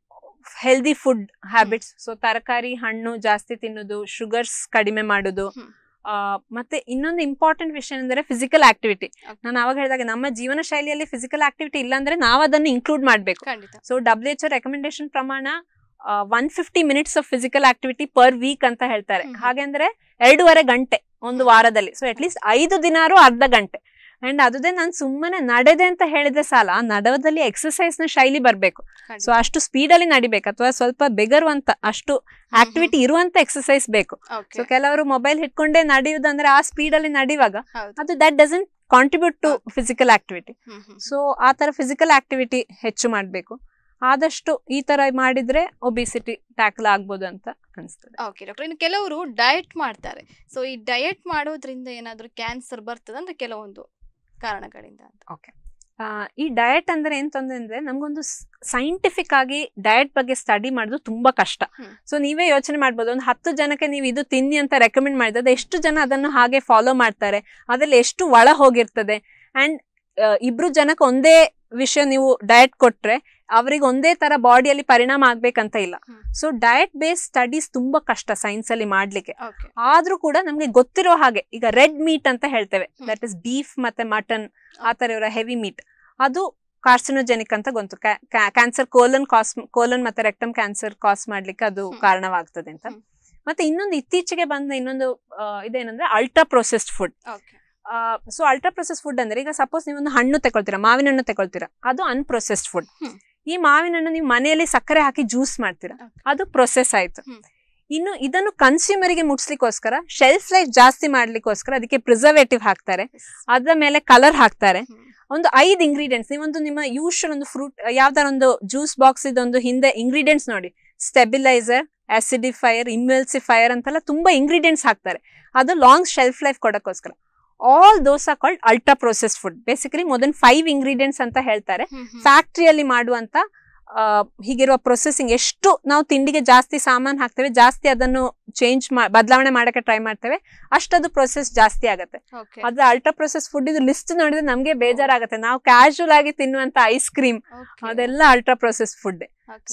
ಹೆಲ್ದಿ ಫುಡ್ ಹ್ಯಾಬಿಟ್ಸ್ ಸೊ ತರಕಾರಿ ಹಣ್ಣು ಜಾಸ್ತಿ ತಿನ್ನೋದು ಶುಗರ್ಸ್ ಕಡಿಮೆ ಮಾಡೋದು ಮತ್ತೆ ಇನ್ನೊಂದು ಇಂಪಾರ್ಟೆಂಟ್ ವಿಷಯ ಅಂದ್ರೆ ಫಿಸಿಕಲ್ ಆಕ್ಟಿವಿಟಿ ನಾನು ಅವಾಗ ಹೇಳಿದಾಗ ನಮ್ಮ ಜೀವನ ಶೈಲಿಯಲ್ಲಿ ಫಿಸಿಕಲ್ ಆಕ್ಟಿವಿಟಿ ಇಲ್ಲ ಅಂದ್ರೆ ನಾವು ಅದನ್ನು ಇನ್ಕ್ಲೂಡ್ ಮಾಡಬೇಕು ಸೊ ಡಬ್ಲ್ಯೂಎಚ್ಒ ರೆಕಮೆಂಡೇಶನ್ ಪ್ರಮಾಣ one fifty minutes of physical activity per week ಅಂತ ಹೇಳ್ತಾರೆ ಹಾಗೆ ಅಂದ್ರೆ ಎರಡೂವರೆ ಗಂಟೆ ಒಂದು ವಾರದಲ್ಲಿ ಸೊ ಅಟ್ ಲೀಸ್ಟ್ ಐದು ದಿನಾರು ಅರ್ಧ ಗಂಟೆ ಅಂಡ್ ಅದುದೇ ನಾನು ಸುಮ್ಮನೆ ನಡೆದೆ ಅಂತ ಹೇಳಿದ್ರೆ ಸಾಲ ನಡವದಲ್ಲಿ ಎಕ್ಸಸೈಸ್ ನ ಶೈಲಿ ಬರಬೇಕು ಸೊ ಅಷ್ಟು ಸ್ಪೀಡ್ ಅಲ್ಲಿ ನಡಿಬೇಕು ಅಥವಾ ಸ್ವಲ್ಪ ಬೆಗರುವಂತ ಅಷ್ಟು ಆಕ್ಟಿವಿಟಿ ಇರುವಂತ ಎಕ್ಸಸೈಸ್ ಬೇಕು ಸೊ ಕೆಲವರು ಮೊಬೈಲ್ ಹಿಡ್ಕೊಂಡೇ ನಡೆಯುವುದಂದ್ರೆ ಆ ಸ್ಪೀಡ್ ಅಲ್ಲಿ ನಡೆಯುವಾಗ ಅದು that doesn't contribute to physical activity so ಆ ತರ ಫಿಸಿಕಲ್ ಆಕ್ಟಿವಿಟಿ ಹೆಚ್ಚು ಮಾಡಬೇಕು ಆದಷ್ಟು ಈ ತರ ಮಾಡಿದ್ರೆ ಒಬಿಸಿಟಿ ಟ್ಯಾಕಲ್ ಆಗ್ಬೋದು ಅಂತ ಅನಿಸ್ತದೆ ಓಕೆ ಡಾಕ್ಟರ್ ಇನ್ನು ಕೆಲವರು ಡಯಟ್ ಮಾಡ್ತಾರೆ ಸೊ ಈ ಡಯಟ್ ಮಾಡೋದ್ರಿಂದ ಏನಾದರೂ ಕ್ಯಾನ್ಸರ್ ಬರ್ತದೆ ಅಂದರೆ ಕೆಲವೊಂದು ಕಾರಣಗಳಿಂದ ಅಂತ ಓಕೆ ಈ ಡಯಟ್ ಅಂದ್ರೆ ಅಂದರೆ ನಮಗೊಂದು ಸೈಂಟಿಫಿಕ್ ಆಗಿ ಡಯಟ್ ಬಗ್ಗೆ ಸ್ಟಡಿ ಮಾಡೋದು ತುಂಬ ಕಷ್ಟ ಸೊ ನೀವೇ ಯೋಚನೆ ಮಾಡ್ಬೋದು ಒಂದು ಹತ್ತು ಜನಕ್ಕೆ ನೀವು ಇದು ತಿನ್ನಿ ಅಂತ ರೆಕಮೆಂಡ್ ಮಾಡಿದ್ರೆ ಎಷ್ಟು ಜನ ಅದನ್ನು ಹಾಗೆ ಫಾಲೋ ಮಾಡ್ತಾರೆ ಅದರಲ್ಲಿ ಎಷ್ಟು ಒಳ ಹೋಗಿರ್ತದೆ ಆ್ಯಂಡ್ ಇಬ್ಬರು ಜನಕ್ಕೆ ಒಂದೇ ವಿಷಯ ನೀವು ಡಯಟ್ ಕೊಟ್ಟರೆ ಅವ್ರಿಗೆ ಒಂದೇ ತರ ಬಾಡಿಯಲ್ಲಿ ಪರಿಣಾಮ ಆಗ್ಬೇಕಂತ ಇಲ್ಲ ಸೊ ಡಯಟ್ ಬೇಸ್ ಸ್ಟಡೀಸ್ ತುಂಬಾ ಕಷ್ಟ ಸೈನ್ಸ್ ಅಲ್ಲಿ ಮಾಡ್ಲಿಕ್ಕೆ ಆದ್ರೂ ಕೂಡ ನಮ್ಗೆ ಗೊತ್ತಿರೋ ಹಾಗೆ ಈಗ ರೆಡ್ ಮೀಟ್ ಅಂತ ಹೇಳ್ತೇವೆ ದಟ್ ಇಸ್ ಬೀಫ್ ಮತ್ತೆ ಮಟನ್ ಆತರ ಇವರ ಹೆವಿ ಮೀಟ್ ಅದು ಕಾರ್ಸಿನೋಜೆನಿಕ್ ಅಂತ ಗೊತ್ತು ಕ್ಯಾನ್ಸರ್ ಕೋಲನ್ ಕಾಸ್ ಕೋಲನ್ ಮತ್ತೆ ರೆಕ್ಟಮ್ ಕ್ಯಾನ್ಸರ್ ಕಾಸ್ ಮಾಡ್ಲಿಕ್ಕೆ ಅದು ಕಾರಣವಾಗ್ತದೆ ಅಂತ ಮತ್ತೆ ಇನ್ನೊಂದು ಇತ್ತೀಚೆಗೆ ಬಂದ ಇನ್ನೊಂದು ಇದೇನಂದ್ರೆ ultra processed food so ultra process food ಅಂದ್ರೆ ಈಗ ಸಪೋಸ್ ನೀವೊಂದು ಹಣ್ಣು ತಗೊಳ್ತೀರಾ ಮಾವಿನ ಹಣ್ಣು ತಗೊಳ್ತೀರಾ ಅದು ಅನ್ಪ್ರೊಸೆಸ್ಡ್ ಫುಡ್ ಈ ಮಾವಿನನ್ನು ನೀವು ಮನೆಯಲ್ಲಿ ಸಕ್ಕರೆ ಹಾಕಿ ಜ್ಯೂಸ್ ಮಾಡ್ತೀರಾ ಅದು ಪ್ರೊಸೆಸ್ ಆಯ್ತು ಇನ್ನು ಇದನ್ನು ಕನ್ಸ್ಯೂಮರಿಗೆ ಮುಟ್ಸ್ಲಿಕ್ಕೋಸ್ಕರ ಶೆಲ್ಫ್ ಲೈಫ್ ಜಾಸ್ತಿ ಮಾಡ್ಲಿಕ್ಕೋಸ್ಕರ ಅದಕ್ಕೆ ಪ್ರಿಸರ್ವೇಟಿವ್ ಹಾಕ್ತಾರೆ ಅದರ ಮೇಲೆ ಕಲರ್ ಹಾಕ್ತಾರೆ ಒಂದು ಐದು ಇಂಗ್ರೀಡಿಯೆಂಟ್ಸ್ ನೀವೊಂದು ನಿಮ್ಮ ಯೂಶಲ್ ಒಂದು ಫ್ರೂಟ್ ಯಾವ್ದಾರ ಒಂದು ಜ್ಯೂಸ್ ಬಾಕ್ಸ್ ಇದೊಂದು ಹಿಂದೆ ಇಂಗ್ರೀಡಿಯೆಂಟ್ಸ್ ನೋಡಿ ಸ್ಟೆಬಿಲೈಸರ್ ಆಸಿಡಿಫೈಯರ್ ಇಮ್ಯುಲ್ಸಿಫೈಯರ್ ಅಂತೆಲ್ಲ ತುಂಬಾ ಇಂಗ್ರೀಡಿಯೆಂಟ್ಸ್ ಹಾಕ್ತಾರೆ ಅದು ಲಾಂಗ್ ಶೆಲ್ಫ್ ಲೈಫ್ ಕೊಡಕ್ಕೋಸ್ಕರ all those are called ultra process food basically ಮೊದಲ ಫೈವ್ ಇಂಗ್ರೀಡಿಯೆಂಟ್ಸ್ ಅಂತ ಹೇಳ್ತಾರೆ ಫ್ಯಾಕ್ಟ್ರಿಯಲ್ಲಿ ಮಾಡುವಂತ ಹೀಗಿರುವ ಪ್ರೊಸೆಸಿಂಗ್ ಎಷ್ಟು ನಾವು ತಿಂಡಿಗೆ ಜಾಸ್ತಿ ಸಾಮಾನು ಹಾಕ್ತೇವೆ ಜಾಸ್ತಿ ಅದನ್ನು ಚೇಂಜ್ ಬದಲಾವಣೆ ಮಾಡಕ್ಕೆ ಟ್ರೈ ಮಾಡ್ತೇವೆ ಅಷ್ಟದು ಪ್ರೊಸೆಸ್ ಜಾಸ್ತಿ ಆಗುತ್ತೆ ಅದ್ರ ಅಲ್ಟ್ರಾ ಪ್ರೊಸೆಸ್ ಫುಡ್ ಇದು ಲಿಸ್ಟ್ ನೋಡಿದ್ರೆ ನಮ್ಗೆ ಬೇಜಾರಾಗುತ್ತೆ ನಾವು ಕ್ಯಾಶುವಲ್ ಆಗಿ ತಿನ್ನುವಂತ ಐಸ್ ಕ್ರೀಮ್ ಅದೆಲ್ಲ ಅಲ್ಟ್ರಾ ಪ್ರೊಸೆಸ್ ಫುಡ್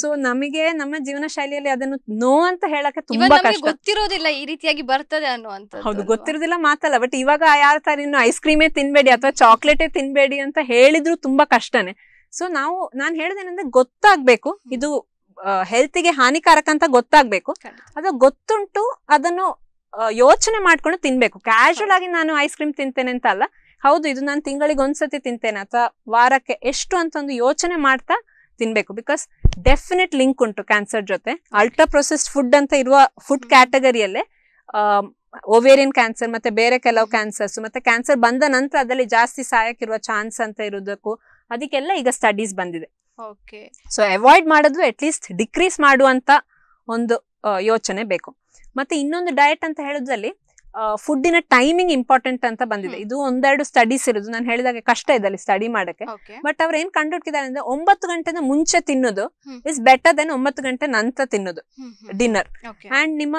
ಸೊ ನಮಗೆ ನಮ್ಮ ಜೀವನ ಶೈಲಿಯಲ್ಲಿ ಅದನ್ನು ನೋ ಅಂತ ಹೇಳಕ್ಕೆ ತುಂಬಾ ಕಷ್ಟ ಗೊತ್ತಿರೋದಿಲ್ಲ ಈ ರೀತಿಯಾಗಿ ಬರ್ತದೆ ಅನ್ನುವಂತ ಹೌದು ಗೊತ್ತಿರೋದಿಲ್ಲ ಮಾತಲ್ಲ ಬಟ್ ಇವಾಗ ಯಾರ ತರ ಇನ್ನು ಐಸ್ ಕ್ರೀಮೇ ತಿನ್ಬೇಡಿ ಅಥವಾ ಚಾಕ್ಲೇಟೇ ತಿನ್ಬೇಡಿ ಅಂತ ಹೇಳಿದ್ರು ತುಂಬಾ ಕಷ್ಟನೇ ಸೊ ನಾವು ನಾನು ಹೇಳದೇನಂದ್ರೆ ಗೊತ್ತಾಗ್ಬೇಕು ಇದು ಹೆಲ್ತ್ ಗೆ ಹಾನಿಕಾರಕ ಅಂತ ಗೊತ್ತಾಗ್ಬೇಕು ಅದು ಗೊತ್ತುಂಟು ಅದನ್ನು ಯೋಚನೆ ಮಾಡ್ಕೊಂಡು ತಿನ್ಬೇಕು ಕ್ಯಾಶುವಲ್ ಆಗಿ ನಾನು ಐಸ್ ಕ್ರೀಮ್ ತಿಂತೇನೆ ಅಂತ ಅಲ್ಲ ಹೌದು ಇದು ನಾನು ತಿಂಗಳಿಗೆ ಒಂದ್ಸತಿ ತಿಂತೇನೆ ಅಥವಾ ವಾರಕ್ಕೆ ಎಷ್ಟು ಅಂತ ಒಂದು ಯೋಚನೆ ಮಾಡ್ತಾ ತಿನ್ಬೇಕು ಬಿಕಾಸ್ ಡೆಫಿನೆಟ್ ಲಿಂಕ್ ಉಂಟು ಕ್ಯಾನ್ಸರ್ ಜೊತೆ ಅಲ್ಟ್ರಾ ಪ್ರೊಸೆಸ್ಡ್ ಫುಡ್ ಅಂತ ಇರುವ ಫುಡ್ ಕ್ಯಾಟಗರಿಯಲ್ಲೇ ಓವೇರಿಯನ್ ಕ್ಯಾನ್ಸರ್ ಮತ್ತೆ ಬೇರೆ ಕೆಲವು ಕ್ಯಾನ್ಸರ್ಸ್ ಮತ್ತೆ ಕ್ಯಾನ್ಸರ್ ಬಂದ ನಂತರ ಅದರಲ್ಲಿ ಜಾಸ್ತಿ ಸಾಯಕ್ಕಿರುವ ಚಾನ್ಸ್ ಅಂತ ಇರೋದಕ್ಕೂ ಅದಕ್ಕೆಲ್ಲ ಈಗ ಸ್ಟಡೀಸ್ ಬಂದಿದೆ ಓಕೆ ಸೊ ಅವಾಯ್ಡ್ ಮಾಡೋದು ಅಟ್ ಲೀಸ್ಟ್ ಡಿಕ್ರೀಸ್ ಮಾಡುವಂತ ಒಂದು ಯೋಚನೆ ಬೇಕು ಮತ್ತೆ ಇನ್ನೊಂದು ಡಯಟ್ ಅಂತ ಹೇಳೋದ್ರಲ್ಲಿ ಫುಡ್ಡಿನ ಟೈಮಿಂಗ್ ಇಂಪಾರ್ಟೆಂಟ್ ಅಂತ ಬಂದಿದೆ ಇದು ಒಂದೆರಡು ಸ್ಟಡೀಸ್ ಇರೋದು ನಾನು ಹೇಳಿದಾಗ ಕಷ್ಟ ಇದೆ ಅಲ್ಲಿ ಸ್ಟಡಿ ಮಾಡಕ್ಕೆ ಬಟ್ ಅವ್ರು ಏನ್ ಕಂಡುಹಿಡಿದಾರೆ ಅಂದ್ರೆ ಒಂಬತ್ತು ಗಂಟೆನ ಮುಂಚೆ ತಿನ್ನೋದು ಇಸ್ ಬೆಟರ್ ದೆನ್ ಒಂಬತ್ತು ಗಂಟೆ ನಂತರ ತಿನ್ನೋದು ಡಿನ್ನರ್ ಅಂಡ್ ನಿಮ್ಮ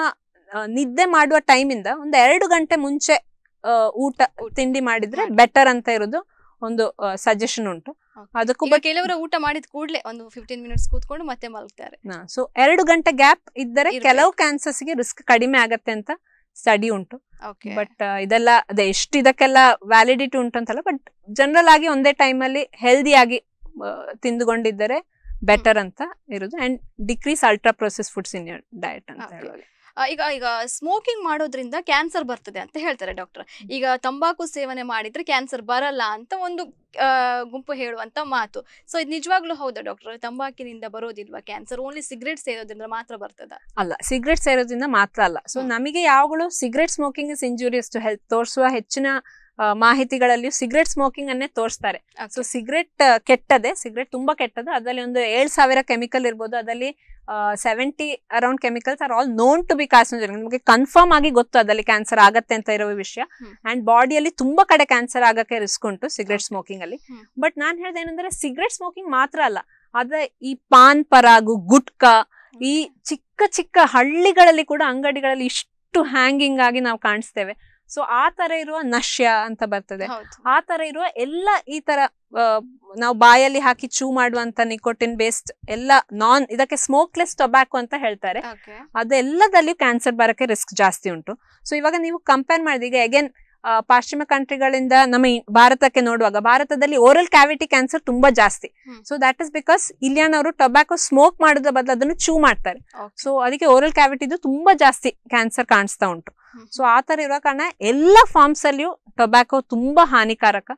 ನಿದ್ದೆ ಮಾಡುವ ಟೈಮಿಂದ ಒಂದು ಎರಡು ಗಂಟೆ ಮುಂಚೆ ಊಟ ತಿಂಡಿ ಮಾಡಿದ್ರೆ ಬೆಟರ್ ಅಂತ ಇರೋದು ಒಂದು ಸಜೆಷನ್ ಉಂಟು ಅದಕ್ಕೂ ಕೆಲವರು ಊಟ ಮಾಡಿದ ಕೂಡಲೇ ಒಂದು ಫಿಫ್ಟೀನ್ ಮಿನಿಟ್ಸ್ ಕೂತ್ಕೊಂಡು ಮತ್ತೆ ಮಲಗ್ತಾರೆ ಸೊ ಎರಡು ಗಂಟೆ ಗ್ಯಾಪ್ ಇದ್ದರೆ ಕೆಲವು ಕ್ಯಾನ್ಸರ್ಸ್ ಗೆ ರಿಸ್ಕ್ ಕಡಿಮೆ ಆಗತ್ತೆ ಅಂತ ಸ್ಟಡಿ ಉಂಟು ಬಟ್ ಇದೆಲ್ಲ ಅದೇ ಎಷ್ಟು ಇದಕ್ಕೆಲ್ಲ ವ್ಯಾಲಿಡಿಟಿ ಉಂಟು ಅಂತಲ್ಲ ಬಟ್ ಜನರಲ್ ಆಗಿ ಒಂದೇ ಟೈಮಲ್ಲಿ ಆಗಿ ತಿಂದುಕೊಂಡಿದ್ದರೆ ಬೆಟರ್ ಅಂತ ಇರೋದು and decrease ultra process foods in your diet ಅಂತ ಹೇಳೋದು ಈಗ ಈಗ ಸ್ಮೋಕಿಂಗ್ ಮಾಡೋದ್ರಿಂದ ಕ್ಯಾನ್ಸರ್ ಬರ್ತದೆ ಅಂತ ಹೇಳ್ತಾರೆ ಡಾಕ್ಟರ್ ಈಗ ತಂಬಾಕು ಸೇವನೆ ಮಾಡಿದ್ರೆ ಕ್ಯಾನ್ಸರ್ ಬರಲ್ಲ ಅಂತ ಒಂದು ಗುಂಪು ಹೇಳುವಂತ ಮಾತು ಸೊ ಇದು ನಿಜವಾಗ್ಲೂ ಹೌದಾ ಡಾಕ್ಟರ್ ತಂಬಾಕಿನಿಂದ ಬರೋದಿಲ್ವಾ ಕ್ಯಾನ್ಸರ್ ಓನ್ಲಿ ಸಿಗ್ರೆಟ್ಸ್ ಸೇರೋದ್ರಿಂದ ಮಾತ್ರ ಬರ್ತದ ಅಲ್ಲ ಸಿಗರೇಟ್ ಸೇರೋದ್ರಿಂದ ಮಾತ್ರ ಅಲ್ಲ ಸೊ ನಮಗೆ ಯಾವಾಗಲೂ cigarette smoking is injurious to health ತೋರಿಸುವ ಹೆಚ್ಚಿನ ಮಾಹಿತಿಗಳಲ್ಲಿ ಸಿಗರೆಟ್ ಸ್ಮೋಕಿಂಗ್ ಅನ್ನೇ ತೋರಿಸ್ತಾರೆ ಸೊ ಸಿಗರೆಟ್ ಕೆಟ್ಟದೆ ಸಿಗರೆಟ್ ತುಂಬಾ ಕೆಟ್ಟದ್ದು ಅದರಲ್ಲಿ ಒಂದು ಏಳ್ ಸಾವಿರ ಕೆಮಿಕಲ್ ಇರ್ಬೋದು ಅದರಲ್ಲಿ seventy around chemicals are all known to be carcinogenic ನಮಗೆ ಕನ್ಫರ್ಮ್ ಆಗಿ ಗೊತ್ತು ಅದರಲ್ಲಿ ಕ್ಯಾನ್ಸರ್ ಆಗತ್ತೆ ಅಂತ ಇರೋ ವಿಷಯ ಅಂಡ್ ಬಾಡಿಯಲ್ಲಿ ತುಂಬಾ ಕಡೆ ಕ್ಯಾನ್ಸರ್ ಆಗಕ್ಕೆ ರಿಸ್ಕ್ ಉಂಟು ಸಿಗರೆಟ್ ಸ್ಮೋಕಿಂಗ್ ಅಲ್ಲಿ ಬಟ್ ನಾನು ಹೇಳ್ದೆ ಏನಂದ್ರೆ ಸಿಗರೆಟ್ ಸ್ಮೋಕಿಂಗ್ ಮಾತ್ರ ಅಲ್ಲ ಆದ್ರೆ ಈ ಪಾನ್ ಪರಾಗು ಗುಟ್ಕಾ ಈ ಚಿಕ್ಕ ಚಿಕ್ಕ ಹಳ್ಳಿಗಳಲ್ಲಿ ಕೂಡ ಅಂಗಡಿಗಳಲ್ಲಿ ಇಷ್ಟು ಹ್ಯಾಂಗಿಂಗ್ ಆಗಿ ನಾವು ಕಾಣಿಸ್ತೇವೆ ಸೊ ಆ ತರ ಇರುವ ನಶ್ಯ ಅಂತ ಬರ್ತದೆ ಆ ತರ ಇರುವ ಎಲ್ಲ ಈ ತರ ನಾವು ಬಾಯಲ್ಲಿ ಹಾಕಿ ಚೂ ಮಾಡುವಂತ ನಿಕೋಟಿನ್ ಬೇಸ್ಡ್ ಎಲ್ಲ ನಾನ್ ಇದಕ್ಕೆ ಸ್ಮೋಕ್ಲೆಸ್ ಟೊಬ್ಯಾಕೋ ಅಂತ ಹೇಳ್ತಾರೆ ಅದೆಲ್ಲದಲ್ಲಿಯೂ ಕ್ಯಾನ್ಸರ್ ಬರೋಕೆ ರಿಸ್ಕ್ ಜಾಸ್ತಿ ಉಂಟು ಸೊ ಇವಾಗ ನೀವು ಕಂಪೇರ್ ಮಾಡಿದೀಗ ಅಗೇನ್ ಪಾಶ್ಚಿಮ ಕಂಟ್ರಿಗಳಿಂದ ನಮ್ಮ ಭಾರತಕ್ಕೆ ನೋಡುವಾಗ ಭಾರತದಲ್ಲಿ ಓರಲ್ ಕ್ಯಾವಿಟಿ ಕ್ಯಾನ್ಸರ್ ತುಂಬಾ ಜಾಸ್ತಿ ಸೊ ದಟ್ ಇಸ್ ಬಿಕಾಸ್ ಇಲ್ಲಿಯನವರು ಟೊಬ್ಯಾಕೋ ಸ್ಮೋಕ್ ಮಾಡೋದ್ರ ಬದಲು ಅದನ್ನು ಚೂ ಮಾಡ್ತಾರೆ ಸೊ ಅದಕ್ಕೆ ಓರಲ್ ಕ್ಯಾವಿಟಿದು ತುಂಬಾ ಜಾಸ್ತಿ ಕ್ಯಾನ್ಸರ್ ಕಾಣಿಸ್ತಾ ಉಂಟು ಸೊ ಆ ತರ ಇರೋ ಕಾರಣ ಎಲ್ಲ ಫಾರ್ಮ್ಸ್ ಅಲ್ಲಿಯೂ ಟೊಬ್ಯಾಕೊ ತುಂಬಾ ಹಾನಿಕಾರಕ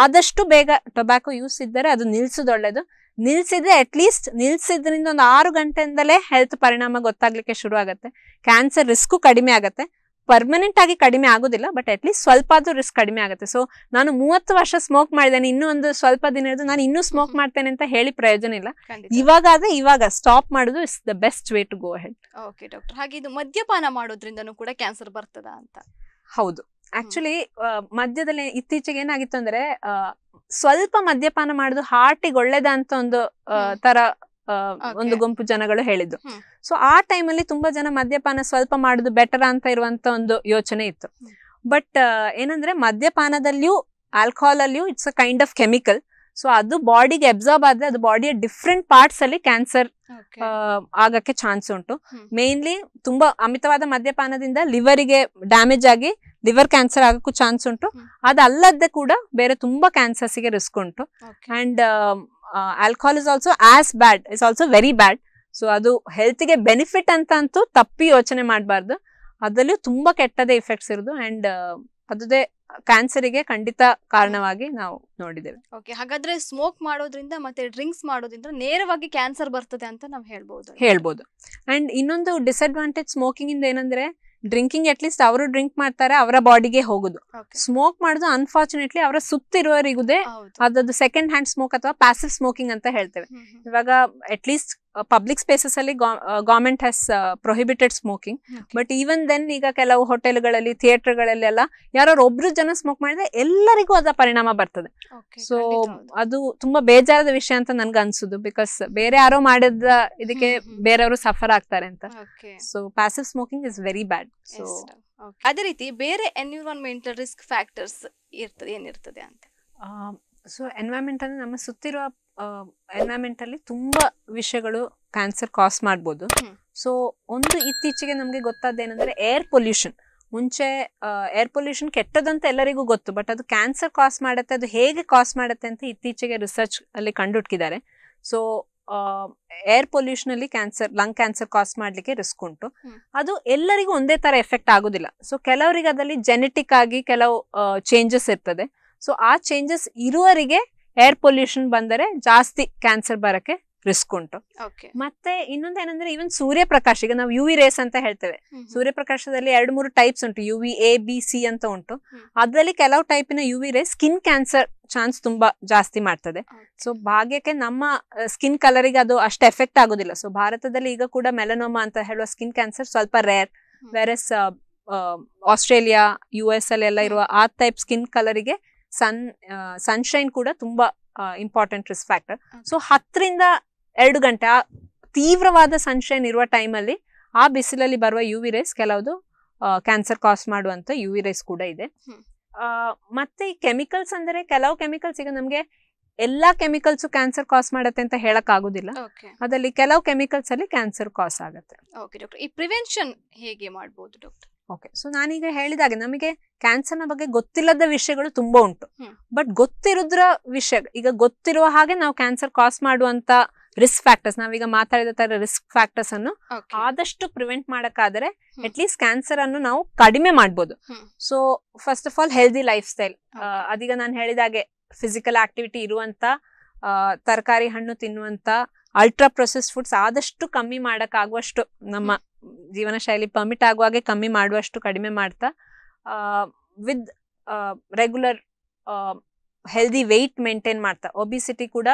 ಆದಷ್ಟು ಬೇಗ ಟೊಬ್ಯಾಕೋ ಯೂಸ್ ಇದ್ದರೆ ಅದು ನಿಲ್ಸೋದೊಳ್ಳೇದು ನಿಲ್ಸಿದ್ರೆ ಅಟ್ಲೀಸ್ಟ್ ನಿಲ್ಸಿದ್ರಿಂದ ಒಂದು ಆರು ಗಂಟೆಯಿಂದಲೇ ಹೆಲ್ತ್ ಪರಿಣಾಮ ಗೊತ್ತಾಗ್ಲಿಕ್ಕೆ ಶುರು ಆಗುತ್ತೆ ಕ್ಯಾನ್ಸರ್ ರಿಸ್ಕು ಕಡಿಮೆ ಆಗುತ್ತೆ ಪರ್ಮನೆಂಟ್ ಆಗಿ ಕಡಿಮೆ ಆಗುದಿಲ್ಲ ಬಟ್ ಅಟ್ಲೀಸ್ಟ್ ಸ್ವಲ್ಪ ಆದ್ರೂ ರಿಸ್ಕ್ ಕಡಿಮೆ ಆಗುತ್ತೆ ಸೊ ನಾನು ಮೂವತ್ತು ವರ್ಷ ಸ್ಮೋಕ್ ಮಾಡಿದ್ದೇನೆ ಇನ್ನೂ ಒಂದು ಸ್ವಲ್ಪ ದಿನ ಇರೋದು ನಾನು ಇನ್ನೂ ಸ್ಮೋಕ್ ಮಾಡ್ತೇನೆ ಅಂತ ಹೇಳಿ ಪ್ರಯೋಜನ ಇಲ್ಲ ಇವಾಗ ಆದ್ರೆ ಇವಾಗ ಸ್ಟಾಪ್ ಮಾಡೋದು is the best way to go ahead okay doctor ಹಾಗೆ ಇದು ಮದ್ಯಪಾನ ಮಾಡೋದ್ರಿಂದನು ಕೂಡ ಕ್ಯಾನ್ಸರ್ ಬರ್ತದ ಅಂತ ಹೌದು ಆಕ್ಚುಲಿ ಮದ್ಯದಲ್ಲಿ ಇತ್ತೀಚೆಗೆ ಏನಾಗಿತ್ತು ಅಂದ್ರೆ ಸ್ವಲ್ಪ ಮದ್ಯಪಾನ ಮಾಡುದು ಹಾರ್ಟಿಗೆ ಒಳ್ಳೇದ ಅಂತ ಒಂದು ತರ ಒಂದು ಗುಂಪು ಜನಗಳು ಹೇಳಿದ್ದು ಸೊ ಆ ಟೈಮಲ್ಲಿ ತುಂಬ ಜನ ಮದ್ಯಪಾನ ಸ್ವಲ್ಪ ಮಾಡೋದು ಬೆಟರ್ ಅಂತ ಇರುವಂತ ಒಂದು ಯೋಚನೆ ಇತ್ತು ಬಟ್ ಏನಂದ್ರೆ ಮದ್ಯಪಾನದಲ್ಲಿಯೂ ಆಲ್ಕೋಹಾಲ್ ಅಲ್ಲಿಯೂ it's a kind of chemical so ಅದು ಬಾಡಿಗೆ ಅಬ್ಸಾರ್ಬ್ ಆದ್ರೆ ಅದು ಬಾಡಿಯ ಡಿಫ್ರೆಂಟ್ ಪಾರ್ಟ್ಸ್ ಅಲ್ಲಿ ಕ್ಯಾನ್ಸರ್ ಆಗಕ್ಕೆ ಚಾನ್ಸ್ ಉಂಟು ಮೇನ್ಲಿ ತುಂಬಾ ಅಮಿತವಾದ ಮದ್ಯಪಾನದಿಂದ ಲಿವರಿಗೆ ಡ್ಯಾಮೇಜ್ ಆಗಿ ಲಿವರ್ ಕ್ಯಾನ್ಸರ್ ಆಗಕ್ಕೂ ಚಾನ್ಸ್ ಉಂಟು ಅದಲ್ಲದೆ ಕೂಡ ಬೇರೆ ತುಂಬಾ ಕ್ಯಾನ್ಸರ್ಸ್ ರಿಸ್ಕ್ ಉಂಟು and alcohol is also as bad is also very bad so ಅದು ಹೆಲ್ತ್ಗೆ ಬೆನಿಫಿಟ್ ಅಂತ ಅಂತೂ ತಪ್ಪಿ ಯೋಚನೆ ಮಾಡಬಾರ್ದು ಅದರಲ್ಲೂ ತುಂಬ ಕೆಟ್ಟದೇ ಇಫೆಕ್ಟ್ಸ್ ಇರೋದು ಆ್ಯಂಡ್ ಅದೇ ಕ್ಯಾನ್ಸರಿಗೆ ಖಂಡಿತ ಕಾರಣವಾಗಿ ನಾವು ನೋಡಿದ್ದೇವೆ ಓಕೆ ಹಾಗಾದ್ರೆ ಸ್ಮೋಕ್ ಮಾಡೋದ್ರಿಂದ ಮತ್ತೆ ಡ್ರಿಂಕ್ಸ್ ಮಾಡೋದ್ರಿಂದ ನೇರವಾಗಿ ಕ್ಯಾನ್ಸರ್ ಬರ್ತದೆ ಅಂತ ನಾವು ಹೇಳ್ಬೋದು ಹೇಳ್ಬೋದು ಅಂಡ್ ಇನ್ನೊಂದು ಡಿಸ್ಅಡ್ವಾಂಟೇಜ್ ಸ್ಮೋಕಿಂಗ್ ಇಂದ ಏನಂದ್ರೆ ಡ್ರಿಂಕಿಂಗ್ ಅಟ್ ಲೀಸ್ಟ್ ಅವರು ಡ್ರಿಂಕ್ ಮಾಡ್ತಾರೆ ಅವರ ಬಾಡಿಗೆ ಹೋಗುದು ಸ್ಮೋಕ್ ಮಾಡುದು ಅನ್ಫಾರ್ಚುನೇಟ್ಲಿ ಅವರ ಸುತ್ತಿರುವವರಿಗುದೇ ಅದದು ಸೆಕೆಂಡ್ ಹ್ಯಾಂಡ್ ಸ್ಮೋಕ್ ಅಥವಾ ಪ್ಯಾಸಿವ್ ಸ್ಮೋಕಿಂಗ್ ಅಂತ ಹೇಳ್ತೇವೆ ಇವಾಗ ಅಟ್ ಲೀಸ್ಟ್ ಪಬ್ಲಿಕ್ ಸ್ಪೇಸಸ್ ಅಲ್ಲಿ government has prohibited smoking but even then ಈಗ ಕೆಲವು ಹೋಟೆಲ್ಗಳಲ್ಲಿ ಥಿಯೇಟರ್ ಎಲ್ಲ ಯಾರೋ ಒಬ್ರು ಜನ ಸ್ಮೋಕ್ ಮಾಡಿದ್ರೆ ಎಲ್ಲರಿಗೂ ಅದರ ಪರಿಣಾಮ ಬರ್ತದೆ ಸೊ ಅದು ತುಂಬಾ ಬೇಜಾರದ ವಿಷಯ ಅಂತ ನನ್ಗೆ ಅನ್ಸುದು ಬಿಕಾಸ್ ಬೇರೆ ಯಾರೋ ಮಾಡಿದ ಇದಕ್ಕೆ ಬೇರೆಯವರು ಸಫರ್ ಆಗ್ತಾರೆ ಅಂತ so passive smoking is very bad so ಅದೇ ರೀತಿ ಬೇರೆ ಎನ್ವಿರಾನ್ಮೆಂಟಲ್ ರಿಸ್ಕ್ ಫ್ಯಾಕ್ಟರ್ಸ್ ಇರ್ತದೆ ಏನಿರ್ತದೆ ಅಂತ ಸೊ ಎನ್ವೈರನ್ಮೆಂಟ್ ಅಂದ್ರೆ ನಮ್ಮ ಸುತ್ತಿರುವ ಎನ್ವೈರನ್ಮೆಂಟ್ ಅಲ್ಲಿ ತುಂಬಾ ವಿಷಯಗಳು ಕ್ಯಾನ್ಸರ್ ಕಾಸ್ ಮಾಡ್ಬೋದು ಸೊ ಒಂದು ಇತ್ತೀಚೆಗೆ ನಮ್ಗೆ ಏನಂದ್ರೆ ಏರ್ ಪೊಲ್ಯೂಷನ್ ಮುಂಚೆ ಏರ್ ಪೊಲ್ಯೂಷನ್ ಕೆಟ್ಟದಂತ ಎಲ್ಲರಿಗೂ ಗೊತ್ತು ಬಟ್ ಅದು ಕ್ಯಾನ್ಸರ್ ಕಾಸ್ ಮಾಡುತ್ತೆ ಅದು ಹೇಗೆ ಕಾಸ್ ಮಾಡುತ್ತೆ ಅಂತ ಇತ್ತೀಚೆಗೆ ರಿಸರ್ಚ್ ಅಲ್ಲಿ ಕಂಡುಹಿಡ್ಕಿದ್ದಾರೆ ಸೊ ಏರ್ ಪೊಲ್ಯೂಷನ್ ಅಲ್ಲಿ ಕ್ಯಾನ್ಸರ್ ಲಂಗ್ ಕ್ಯಾನ್ಸರ್ ಕಾಸ್ ಮಾಡಲಿಕ್ಕೆ ರಿಸ್ಕ್ ಉಂಟು ಅದು ಎಲ್ಲರಿಗೂ ಒಂದೇ ತರ ಎಫೆಕ್ಟ್ ಆಗೋದಿಲ್ಲ ಸೊ ಕೆಲವರಿಗೆ ಅದರಲ್ಲಿ ಜೆನೆಟಿಕ್ ಆಗಿ ಕೆಲವು ಚೇಂಜಸ್ ಇರ್ತದೆ ಸೊ ಆ ಚೇಂಜಸ್ ಇರುವರಿಗೆ ಏರ್ ಪೊಲ್ಯೂಷನ್ ಬಂದರೆ ಜಾಸ್ತಿ ಕ್ಯಾನ್ಸರ್ ಬರಕ್ಕೆ ರಿಸ್ಕ್ ಉಂಟು ಮತ್ತೆ ಇನ್ನೊಂದ್ ಏನಂದ್ರೆ ಈವನ್ ಸೂರ್ಯಪ್ರಕಾಶ ಈಗ ನಾವು ಯು ವಿ ರೇಸ್ ಅಂತ ಹೇಳ್ತೇವೆ ಸೂರ್ಯಪ್ರಕಾಶದಲ್ಲಿ ಎರಡು ಮೂರು ಟೈಪ್ಸ್ ಉಂಟು U V A B C ಅಂತ ಉಂಟು ಅದರಲ್ಲಿ ಕೆಲವು ಟೈಪಿನ U V rays skin cancer chance ತುಂಬಾ ಜಾಸ್ತಿ ಮಾಡ್ತದೆ ಸೊ ಭಾಗ್ಯಕ್ಕೆ ನಮ್ಮ ಸ್ಕಿನ್ ಕಲರಿಗೆ ಅದು ಅಷ್ಟು ಎಫೆಕ್ಟ್ ಆಗೋದಿಲ್ಲ ಸೊ ಭಾರತದಲ್ಲಿ ಈಗ ಕೂಡ ಮೆಲನೋಮಾ ಅಂತ ಹೇಳುವ ಸ್ಕಿನ್ ಕ್ಯಾನ್ಸರ್ ಸ್ವಲ್ಪ rare whereas Australia U S ಎಲ್ಲ ಇರುವ ಆ ಟೈಪ್ ಸ್ಕಿನ್ ಕಲರಿಗೆ ಸನ್ ಸನ್ಶೈನ್ ಕೂಡ ತುಂಬಾ ಇಂಪಾರ್ಟೆಂಟ್ ರಿಸ್ಕ್ ಫ್ಯಾಕ್ಟರ್ ಸೊ ಹತ್ತರಿಂದ ಎರಡು ಗಂಟೆ ಆ ತೀವ್ರವಾದ ಸನ್ಶೈನ್ ಇರುವ ಟೈಮಲ್ಲಿ ಆ ಬಿಸಿಲಲ್ಲಿ ಬರುವ ಯು ವಿ ರೇಸ್ ಕೆಲವುದು ಕ್ಯಾನ್ಸರ್ ಕಾಸ್ ಮಾಡುವಂತ ಯು ವಿ ಕೂಡ ಇದೆ ಮತ್ತೆ ಈ ಕೆಮಿಕಲ್ಸ್ ಅಂದರೆ ಕೆಲವು ಕೆಮಿಕಲ್ಸ್ ಈಗ ನಮಗೆ ಎಲ್ಲಾ ಕೆಮಿಕಲ್ಸ್ ಕ್ಯಾನ್ಸರ್ ಕಾಸ್ ಮಾಡುತ್ತೆ ಅಂತ ಹೇಳಕ್ ಆಗುದಿಲ್ಲ ಅದರಲ್ಲಿ ಕೆಲವು ಕೆಮಿಕಲ್ಸ್ ಅಲ್ಲಿ ಕ್ಯಾನ್ಸರ್ ಕಾಸ್ ಆಗುತ್ತೆ ಡಾಕ್ಟರ್ ಈ ಪ್ರಿವೆನ್ಷನ್ ಹೇಗೆ ಮಾಡಬಹುದು ಡಾಕ್ಟರ್ ಓಕೆ ಸೊ ನಾನೀಗ ಹೇಳಿದಾಗೆ ನಮಗೆ ಕ್ಯಾನ್ಸರ್ನ ಬಗ್ಗೆ ಗೊತ್ತಿಲ್ಲದ ವಿಷಯಗಳು ತುಂಬಾ ಉಂಟು ಬಟ್ ಗೊತ್ತಿರೋದ್ರ ವಿಷಯ ಈಗ ಗೊತ್ತಿರುವ ಹಾಗೆ ನಾವು ಕ್ಯಾನ್ಸರ್ ಕಾಸ್ ಮಾಡುವಂತ ರಿಸ್ಕ್ ಫ್ಯಾಕ್ಟರ್ಸ್ ನಾವೀಗ ಮಾತಾಡಿದ ತರ ರಿಸ್ಕ್ ಫ್ಯಾಕ್ಟರ್ಸ್ ಅನ್ನು ಆದಷ್ಟು ಪ್ರಿವೆಂಟ್ ಮಾಡಕ್ಕಾದ್ರೆ ಲೀಸ್ಟ್ ಕ್ಯಾನ್ಸರ್ ಅನ್ನು ನಾವು ಕಡಿಮೆ ಮಾಡ್ಬೋದು so first of all healthy lifestyle ಅದೀಗ ನಾನು ಹೇಳಿದಾಗೆ ಫಿಸಿಕಲ್ ಆಕ್ಟಿವಿಟಿ ಇರುವಂತ ತರಕಾರಿ ಹಣ್ಣು ತಿನ್ನುವಂತ ಅಲ್ಟ್ರಾ ಪ್ರೊಸೆಸ್ ಫುಡ್ಸ್ ಆದಷ್ಟು ಕಮ್ಮಿ ಮಾಡಕ್ಕಾಗುವಷ್ಟು ನಮ್ಮ ಜೀವನ ಶೈಲಿ ಪರ್ಮಿಟ್ ಆಗುವಾಗೆ ಕಮ್ಮಿ ಮಾಡುವಷ್ಟು ಕಡಿಮೆ ಮಾಡ್ತಾ with regular healthy weight maintain ಮಾಡ್ತಾ ಒಬಿಸಿಟಿ ಕೂಡ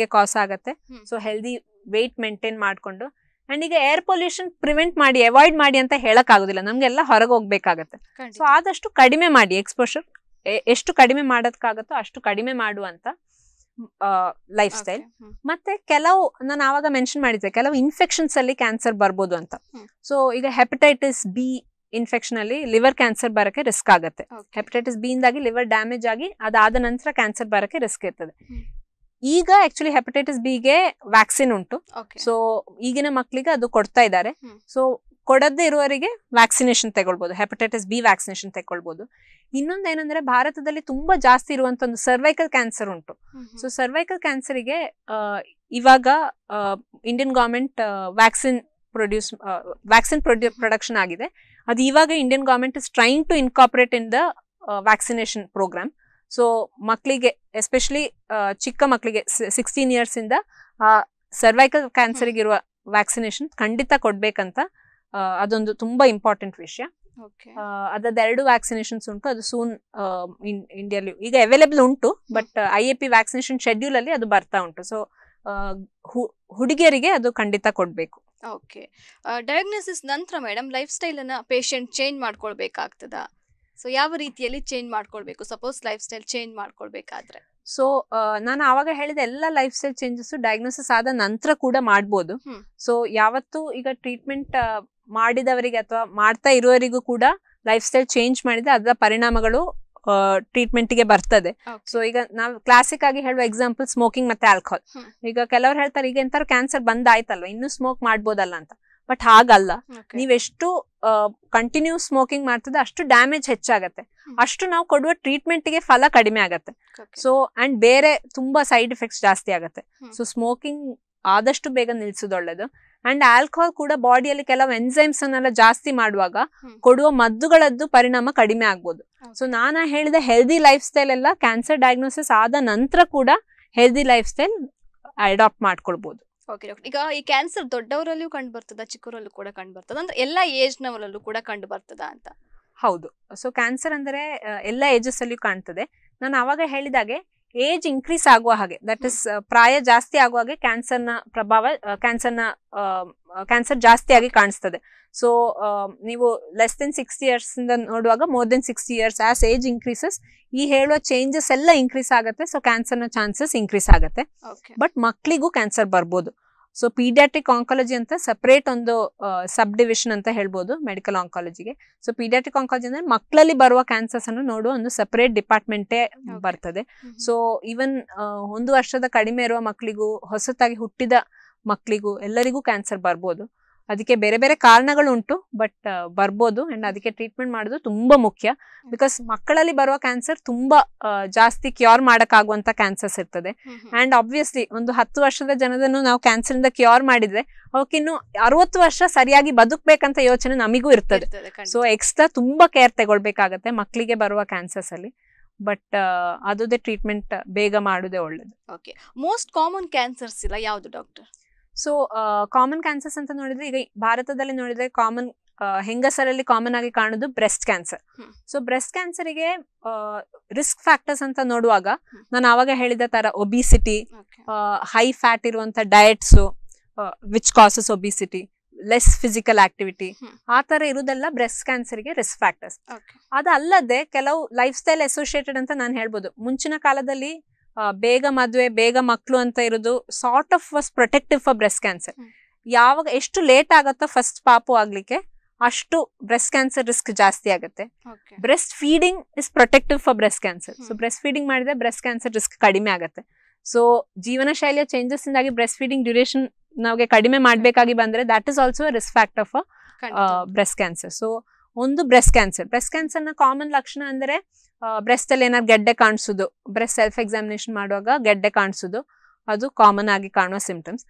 ಗೆ ಕಾಸ್ ಆಗತ್ತೆ ಸೊ ಹೆಲ್ದಿ ವೆಯ್ಟ್ ಮೇಂಟೈನ್ ಮಾಡಿಕೊಂಡು ಅಂಡ್ ಈಗ ಏರ್ ಪೊಲ್ಯೂಷನ್ ಪ್ರಿವೆಂಟ್ ಮಾಡಿ ಅವಾಯ್ಡ್ ಮಾಡಿ ಅಂತ ಹೇಳಕ್ ಆಗುದಿಲ್ಲ ನಮ್ಗೆಲ್ಲ ಹೊರಗೆ ಹೋಗ್ಬೇಕಾಗತ್ತೆ ಸೊ ಆದಷ್ಟು ಕಡಿಮೆ ಮಾಡಿ ಎಕ್ಸ್ಪೋಷರ್ ಎಷ್ಟು ಕಡಿಮೆ ಮಾಡೋದಕ್ಕಾಗತ್ತೋ ಅಷ್ಟು ಕಡಿಮೆ ಮಾಡುವಂತ ಲೈಫ್ ಸ್ಟೈಲ್ ಮತ್ತೆ ಕೆಲವು ನಾನು ಆವಾಗ ಮೆನ್ಷನ್ ಮಾಡಿದ್ದೆ ಕೆಲವು ಇನ್ಫೆಕ್ಷನ್ಸ್ ಅಲ್ಲಿ ಕ್ಯಾನ್ಸರ್ ಬರ್ಬೋದು ಅಂತ ಸೊ ಈಗ ಹೆಪಟೈಟಿಸ್ ಬಿ ಇನ್ಫೆಕ್ಷನ್ ಅಲ್ಲಿ ಲಿವರ್ ಕ್ಯಾನ್ಸರ್ ಬರಕ್ಕೆ ರಿಸ್ಕ್ ಆಗುತ್ತೆ ಹೆಪಟೈಟಿಸ್ ಬಿ ಇಂದಾಗಿ ಲಿವರ್ ಡ್ಯಾಮೇಜ್ ಆಗಿ ಅದಾದ ನಂತರ ಕ್ಯಾನ್ಸರ್ ಬರಕ್ಕೆ ರಿಸ್ಕ್ ಇರ್ತದೆ ಈಗ ಆಕ್ಚುಲಿ ಹೆಪಟೈಟಿಸ್ ಬಿ ಗೆ ವ್ಯಾಕ್ಸಿನ್ ಉಂಟು ಸೊ ಈಗಿನ ಮಕ್ಕಳಿಗೆ ಅದು ಕೊಡ್ತಾ ಇದ್ದಾರೆ ಸೊ ಕೊಡದೇ ಇರುವವರಿಗೆ ವ್ಯಾಕ್ಸಿನೇಷನ್ ತಗೊಳ್ಬೋದು ಹೆಪಟೈಟಿಸ್ ಬಿ ವ್ಯಾಕ್ಸಿನೇಷನ್ ತಗೊಳ್ಬೋದು ಇನ್ನೊಂದು ಏನಂದ್ರೆ ಭಾರತದಲ್ಲಿ ತುಂಬಾ ಜಾಸ್ತಿ ಇರುವಂತ ಒಂದು ಸರ್ವೈಕಲ್ ಕ್ಯಾನ್ಸರ್ ಉಂಟು ಸೊ ಸರ್ವೈಕಲ್ ಕ್ಯಾನ್ಸರ್ಗೆ ಇವಾಗ Indian government vaccine produce vaccine produce production ಆಗಿದೆ ಅದು ಇವಾಗ Indian government is trying to incorporate in the vaccination program so ಮಕ್ಕಳಿಗೆ ಎಸ್ಪೆಷಲಿ ಚಿಕ್ಕ ಮಕ್ಕಳಿಗೆ ಸಿಕ್ಸ್ಟೀನ್ ಇಯರ್ಸ್ ಇಂದ ಸರ್ವೈಕಲ್ ಕ್ಯಾನ್ಸರ್ಗಿರುವ ವ್ಯಾಕ್ಸಿನೇಷನ್ ಖಂಡಿತ ಕೊಡ್ಬೇಕಂತ ಅದೊಂದು ತುಂಬಾ ಇಂಪಾರ್ಟೆಂಟ್ ವಿಷಯ ಎರಡು ವ್ಯಾಕ್ಸಿನೇಷನ್ಸ್ ಉಂಟು ಅದು ಸೂನ್ ಇಂಡಿಯಲ್ಲಿ ಈಗ ಅವೈಲೇಬಲ್ ಉಂಟು but I A P vaccination schedule ಅಲ್ಲಿ ಅದು ಬರ್ತಾ ಉಂಟು ಸೊ ಹುಡುಗಿಯರಿಗೆ ಅದು ಖಂಡಿತ ಕೊಡಬೇಕು ಓಕೆ ಡಯಾಗ್ನೋಸಿಸ್ ನಂತರ ಮೇಡಮ್ ಲೈಫ್ ಸ್ಟೈಲ್ ಅನ್ನ ಪೇಷಂಟ್ ಚೇಂಜ್ ಮಾಡ್ಕೊಳ್ಬೇಕಾಗ್ತದ ಸೊ ಯಾವ ರೀತಿಯಲ್ಲಿ ಚೇಂಜ್ ಮಾಡ್ಕೊಳ್ಬೇಕು ಸಪೋಸ್ ಲೈಫ್ ಸ್ಟೈಲ್ ಚೇಂಜ್ ಮಾಡ್ಕೊಳ್ಬೇಕಾದ್ರೆ ಸೊ ನಾನು ಆವಾಗ ಹೇಳಿದ ಎಲ್ಲ ಲೈಫ್ ಸ್ಟೈಲ್ ಚೇಂಜಸ್ ಡಯಾಗ್ನೋಸಿಸ್ ಆದ ನಂತರ ಕೂಡ ಮಾಡ್ಬೋದು ಸೊ ಯಾವತ್ತು ಈಗ ಟ್ರೀಟ್ಮೆಂಟ್ ಮಾಡಿದವರಿಗೆ ಅಥವಾ ಮಾಡ್ತಾ ಇರುವವರಿಗೂ ಕೂಡ ಲೈಫ್ ಸ್ಟೈಲ್ ಚೇಂಜ್ ಮಾಡಿದ್ರೆ ಅದರ ಪರಿಣಾಮಗಳು ಗೆ ಬರ್ತದೆ ಸೊ ಈಗ ನಾವು ಕ್ಲಾಸಿಕ್ ಆಗಿ ಹೇಳುವ ಎಕ್ಸಾಂಪಲ್ ಸ್ಮೋಕಿಂಗ್ ಮತ್ತೆ ಆಲ್ಕೋಹಾಲ್ ಈಗ ಕೆಲವರು ಹೇಳ್ತಾರೆ ಈಗ ಎಂತಾರ ಕ್ಯಾನ್ಸರ್ ಬಂದಾಯ್ತಲ್ವ ಇನ್ನು ಸ್ಮೋಕ್ ಮಾಡ್ಬೋದಲ್ಲ ಅಂತ ಬಟ್ ಹಾಗಲ್ಲ ನೀವೆಷ್ಟು ಕಂಟಿನ್ಯೂ ಸ್ಮೋಕಿಂಗ್ ಮಾಡ್ತದೆ ಅಷ್ಟು ಡ್ಯಾಮೇಜ್ ಹೆಚ್ಚಾಗತ್ತೆ ಅಷ್ಟು ನಾವು ಕೊಡುವ ಟ್ರೀಟ್ಮೆಂಟ್ ಗೆ ಫಲ ಕಡಿಮೆ ಆಗತ್ತೆ ಸೊ ಅಂಡ್ ಬೇರೆ ತುಂಬಾ ಸೈಡ್ ಎಫೆಕ್ಟ್ಸ್ ಜಾಸ್ತಿ ಆಗತ್ತೆ ಸೊ ಸ್ಮೋಕಿಂಗ್ ಆದಷ್ಟು ಬೇಗ ನಿಲ್ಸೋದೊಳ್ಳೇದು ಅಂಡ್ ಆಲ್ಕೋಹಾಲ್ ಕೂಡ ಬಾಡಿಯಲ್ಲಿ ಕೆಲವು ಎನ್ಸೈಮ್ಸ್ ಅನ್ನೆಲ್ಲ ಜಾಸ್ತಿ ಮಾಡುವಾಗ ಕೊಡುವ ಮದ್ದುಗಳದ್ದು ಪರಿಣಾಮ ಕಡಿಮೆ ಆಗ್ಬೋದು ಸೊ ನಾನು ಹೇಳಿದ ಹೆಲ್ದಿ ಲೈಫ್ ಸ್ಟೈಲ್ ಎಲ್ಲ ಕ್ಯಾನ್ಸರ್ ಡಯಾಗ್ನೋಸಿಸ್ ಆದ ನಂತರ ಕೂಡ ಹೆಲ್ದಿ ಲೈಫ್ ಸ್ಟೈಲ್ ಅಡಾಪ್ಟ್ ಮಾಡ್ಕೊಳ್ಬಹುದು ಓಕೆ ಡಾಕ್ಟರ್ ಈಗ ಈ ಕ್ಯಾನ್ಸರ್ ದೊಡ್ಡವರಲ್ಲೂ ಕಂಡು ಬರ್ತದ ಚಿಕ್ಕವರಲ್ಲೂ ಕೂಡ ಕಂಡು ಬರ್ತದ ಅಂದ್ರೆ ಎಲ್ಲ ಏಜ್ನವರಲ್ಲೂ ಕೂಡ ಕಂಡು ಬರ್ತದ ಅಂತ ಹೌದು ಸೊ ಕ್ಯಾನ್ಸರ್ ಅಂದರೆ ಎಲ್ಲ ಏಜಸ್ ಅಲ್ಲಿಯೂ ಕಾಣ್ತದೆ ನಾನು ಅವಾಗ ಹೇಳಿದಾಗೆ ಏಜ್ ಇನ್ಕ್ರೀಸ್ ಆಗುವ ಹಾಗೆ ದಟ್ ಇಸ್ ಪ್ರಾಯ ಜಾಸ್ತಿ ಆಗುವ ಹಾಗೆ ಕ್ಯಾನ್ಸರ್ನ ಪ್ರಭಾವ ಕ್ಯಾನ್ಸರ್ನ ಕ್ಯಾನ್ಸರ್ ಜಾಸ್ತಿ ಆಗಿ ಕಾಣಿಸ್ತದೆ ಸೊ ನೀವು ಲೆಸ್ ದೆನ್ ಸಿಕ್ಸ್ಟಿ ಇಯರ್ಸ್ ಇಂದ ನೋಡುವಾಗ more than sixty years as age increases ಈ ಹೇಳುವ ಚೇಂಜಸ್ ಎಲ್ಲ ಇನ್ಕ್ರೀಸ್ ಆಗುತ್ತೆ ಸೊ ಕ್ಯಾನ್ಸರ್ನ ಚಾನ್ಸಸ್ ಇನ್ಕ್ರೀಸ್ ಆಗುತ್ತೆ ಬಟ್ ಮಕ್ಕಳಿಗೂ ಕ್ಯಾನ್ಸರ್ ಬರ್ಬೋದು ಸೊ ಪೀಡಿಯಾಟ್ರಿಕ್ ಆಂಕಾಲಜಿ ಅಂತ ಸಪ್ರೇಟ್ ಒಂದು ಸಬ್ ಡಿವಿಷನ್ ಅಂತ ಹೇಳ್ಬೋದು ಮೆಡಿಕಲ್ ಆಂಕಾಲಜಿಗೆ ಸೊ ಪೀಡಿಯಾಟ್ರಿಕ್ ಆಂಕಾಲಜಿ ಅಂದ್ರೆ ಮಕ್ಕಳಲ್ಲಿ ಬರುವ ಕ್ಯಾನ್ಸರ್ಸ್ ಅನ್ನು ನೋಡುವ ಒಂದು ಸಪ್ರೇಟ್ ಡಿಪಾರ್ಟ್ಮೆಂಟೇ ಬರ್ತದೆ ಸೊ ಈವನ್ ಒಂದು ವರ್ಷದ ಕಡಿಮೆ ಇರುವ ಮಕ್ಕಳಿಗೂ ಹೊಸತಾಗಿ ಹುಟ್ಟಿದ ಮಕ್ಕಳಿಗೂ ಎಲ್ಲರಿಗೂ ಕ್ಯಾನ್ಸರ್ ಬರ್ಬೋದು ಅದಕ್ಕೆ ಬೇರೆ ಬೇರೆ ಕಾರಣಗಳು ಉಂಟು ಬಟ್ ಬರ್ಬೋದು ಅಂಡ್ ಅದಕ್ಕೆ ಟ್ರೀಟ್ಮೆಂಟ್ ಮಾಡೋದು ತುಂಬಾ ಮುಖ್ಯ ಬಿಕಾಸ್ ಮಕ್ಕಳಲ್ಲಿ ಬರುವ ಕ್ಯಾನ್ಸರ್ ತುಂಬಾ ಜಾಸ್ತಿ ಕ್ಯೂರ್ ಮಾಡೋಕ್ಕಾಗುವಂಥ ಕ್ಯಾನ್ಸರ್ಸ್ ಇರ್ತದೆ ಅಂಡ್ ಆಬ್ವಿಯಸ್ಲಿ ಒಂದು ಹತ್ತು ವರ್ಷದ ಜನದನ್ನು ನಾವು ಕ್ಯಾನ್ಸರ್ ಇಂದ ಕ್ಯೂರ್ ಮಾಡಿದ್ರೆ ಅವಕ್ಕಿನ್ನು ಅರವತ್ತು ವರ್ಷ ಸರಿಯಾಗಿ ಬದುಕಬೇಕಂತ ಯೋಚನೆ ನಮಗೂ ಇರ್ತದೆ ಸೊ ಎಕ್ಸ್ಟ್ರಾ ತುಂಬಾ ಕೇರ್ ತಗೊಳ್ಬೇಕಾಗತ್ತೆ ಮಕ್ಕಳಿಗೆ ಬರುವ ಕ್ಯಾನ್ಸರ್ಸ್ ಅಲ್ಲಿ ಬಟ್ ಅದೇ ಟ್ರೀಟ್ಮೆಂಟ್ ಬೇಗ ಮಾಡೋದೇ ಒಳ್ಳೇದು ಓಕೆ ಮೋಸ್ಟ್ ಕಾಮನ್ ಕ್ಯಾನ್ಸರ್ಸ್ ಇಲ್ಲ ಯಾವುದು ಡಾಕ್ಟರ್ ಸೊ ಕಾಮನ್ ಕ್ಯಾನ್ಸರ್ಸ್ ಅಂತ ನೋಡಿದ್ರೆ ಈಗ ಭಾರತದಲ್ಲಿ ನೋಡಿದ್ರೆ ಕಾಮನ್ ಹೆಂಗಸರಲ್ಲಿ ಕಾಮನ್ ಆಗಿ ಕಾಣೋದು ಬ್ರೆಸ್ಟ್ ಕ್ಯಾನ್ಸರ್ ಸೊ ಬ್ರೆಸ್ಟ್ ಕ್ಯಾನ್ಸರ್ಗೆ ರಿಸ್ಕ್ ಫ್ಯಾಕ್ಟರ್ಸ್ ಅಂತ ನೋಡುವಾಗ ನಾನು ಆವಾಗ ಹೇಳಿದ ತರ ಒಬಿಸಿಟಿ ಹೈ ಫ್ಯಾಟ್ ಇರುವಂತ diets which causes obesity less physical activity ಆ ತರ ಇರುವುದೆಲ್ಲ ಬ್ರೆಸ್ಟ್ ಕ್ಯಾನ್ಸರ್ಗೆ ರಿಸ್ಕ್ ಫ್ಯಾಕ್ಟರ್ಸ್ ಅದಲ್ಲದೆ ಕೆಲವು ಲೈಫ್ ಸ್ಟೈಲ್ ಅಸೋಸಿಯೇಟೆಡ್ ಅಂತ ನಾನು ಹೇಳ್ಬೋದು ಮುಂಚಿನ ಕಾಲದಲ್ಲಿ ಬೇಗ ಮದುವೆ ಬೇಗ ಮಕ್ಕಳು ಅಂತ ಇರೋದು sort of was protective for breast cancer ಯಾವಾಗ ಎಷ್ಟು ಲೇಟ್ ಆಗತ್ತೋ ಫಸ್ಟ್ ಪಾಪು ಆಗ್ಲಿಕ್ಕೆ ಅಷ್ಟು ಬ್ರೆಸ್ಟ್ ಕ್ಯಾನ್ಸರ್ ರಿಸ್ಕ್ ಜಾಸ್ತಿ ಆಗುತ್ತೆ breastfeeding is protective for breast cancer so breastfeeding ಮಾಡಿದ್ರೆ ಬ್ರೆಸ್ಟ್ ಕ್ಯಾನ್ಸರ್ ರಿಸ್ಕ್ ಕಡಿಮೆ ಆಗುತ್ತೆ ಸೊ ಜೀವನ ಶೈಲಿಯ ಚೇಂಜಸ್ ಇಂದಾಗಿ ಬ್ರೆಸ್ಟ್ ಫೀಡಿಂಗ್ ಡ್ಯೂರೇಷನ್ ನಮಗೆ ಕಡಿಮೆ ಮಾಡಬೇಕಾಗಿ ಬಂದ್ರೆ that is also risk fact of breast cancer so ಒಂದು ಬ್ರೆಸ್ಟ್ ಕ್ಯಾನ್ಸರ್ ಬ್ರೆಸ್ಟ್ ಕ್ಯಾನ್ಸರ್ನ ಕಾಮನ್ ಲಕ್ಷಣ ಅಂದರೆ ಬ್ರೆಸ್ಟ್ ಅಲ್ಲಿ ಏನಾದ್ರು ಗೆಡ್ಡೆ ಕಾಣಿಸೋದು ಬ್ರೆಸ್ಟ್ ಸೆಲ್ಫ್ ಎಕ್ಸಾಮಿನೇಷನ್ ಮಾಡುವಾಗ ಗೆಡ್ಡೆ ಕಾಣಿಸೋದು ಅದು ಕಾಮನ್ ಆಗಿ ಕಾಣುವ ಸಿಂಪ್ಟಮ್ಸ್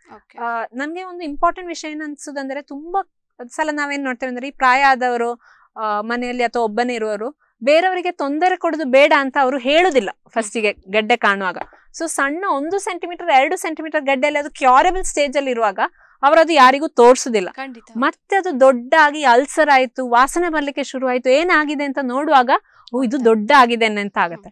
ನನಗೆ ಒಂದು ಇಂಪಾರ್ಟೆಂಟ್ ವಿಷಯ ಏನ್ ಅನ್ಸುದಂದ್ರೆ ತುಂಬಾ ಸಲ ನಾವೇನ್ ನೋಡ್ತೇವೆ ಅಂದ್ರೆ ಈ ಪ್ರಾಯ ಆದವರು ಮನೆಯಲ್ಲಿ ಅಥವಾ ಒಬ್ಬನೇ ಇರುವವರು ಬೇರೆಯವರಿಗೆ ತೊಂದರೆ ಕೊಡೋದು ಬೇಡ ಅಂತ ಅವರು ಹೇಳುದಿಲ್ಲ ಫಸ್ಟಿಗೆ ಗಡ್ಡೆ ಕಾಣುವಾಗ ಸೊ ಸಣ್ಣ ಒಂದು ಸೆಂಟಿಮೀಟರ್ ಎರಡು ಸೆಂಟಿಮೀಟರ್ ಗಡ್ಡೆಯಲ್ಲಿ ಅದು ಕ್ಯೂರಬಲ್ ಸ್ಟೇಜ್ ಅಲ್ಲಿ ಇರುವಾಗ ಅವರು ಅದು ಯಾರಿಗೂ ತೋರಿಸುದಿಲ್ಲ ಮತ್ತೆ ಅದು ದೊಡ್ಡಾಗಿ ಅಲ್ಸರ್ ಆಯ್ತು ವಾಸನೆ ಬರ್ಲಿಕ್ಕೆ ಶುರು ಆಯ್ತು ಏನಾಗಿದೆ ಅಂತ ನೋಡುವಾಗ ಇದು ದೊಡ್ಡ ಆಗಿದೆ ಅಂತ ಆಗುತ್ತೆ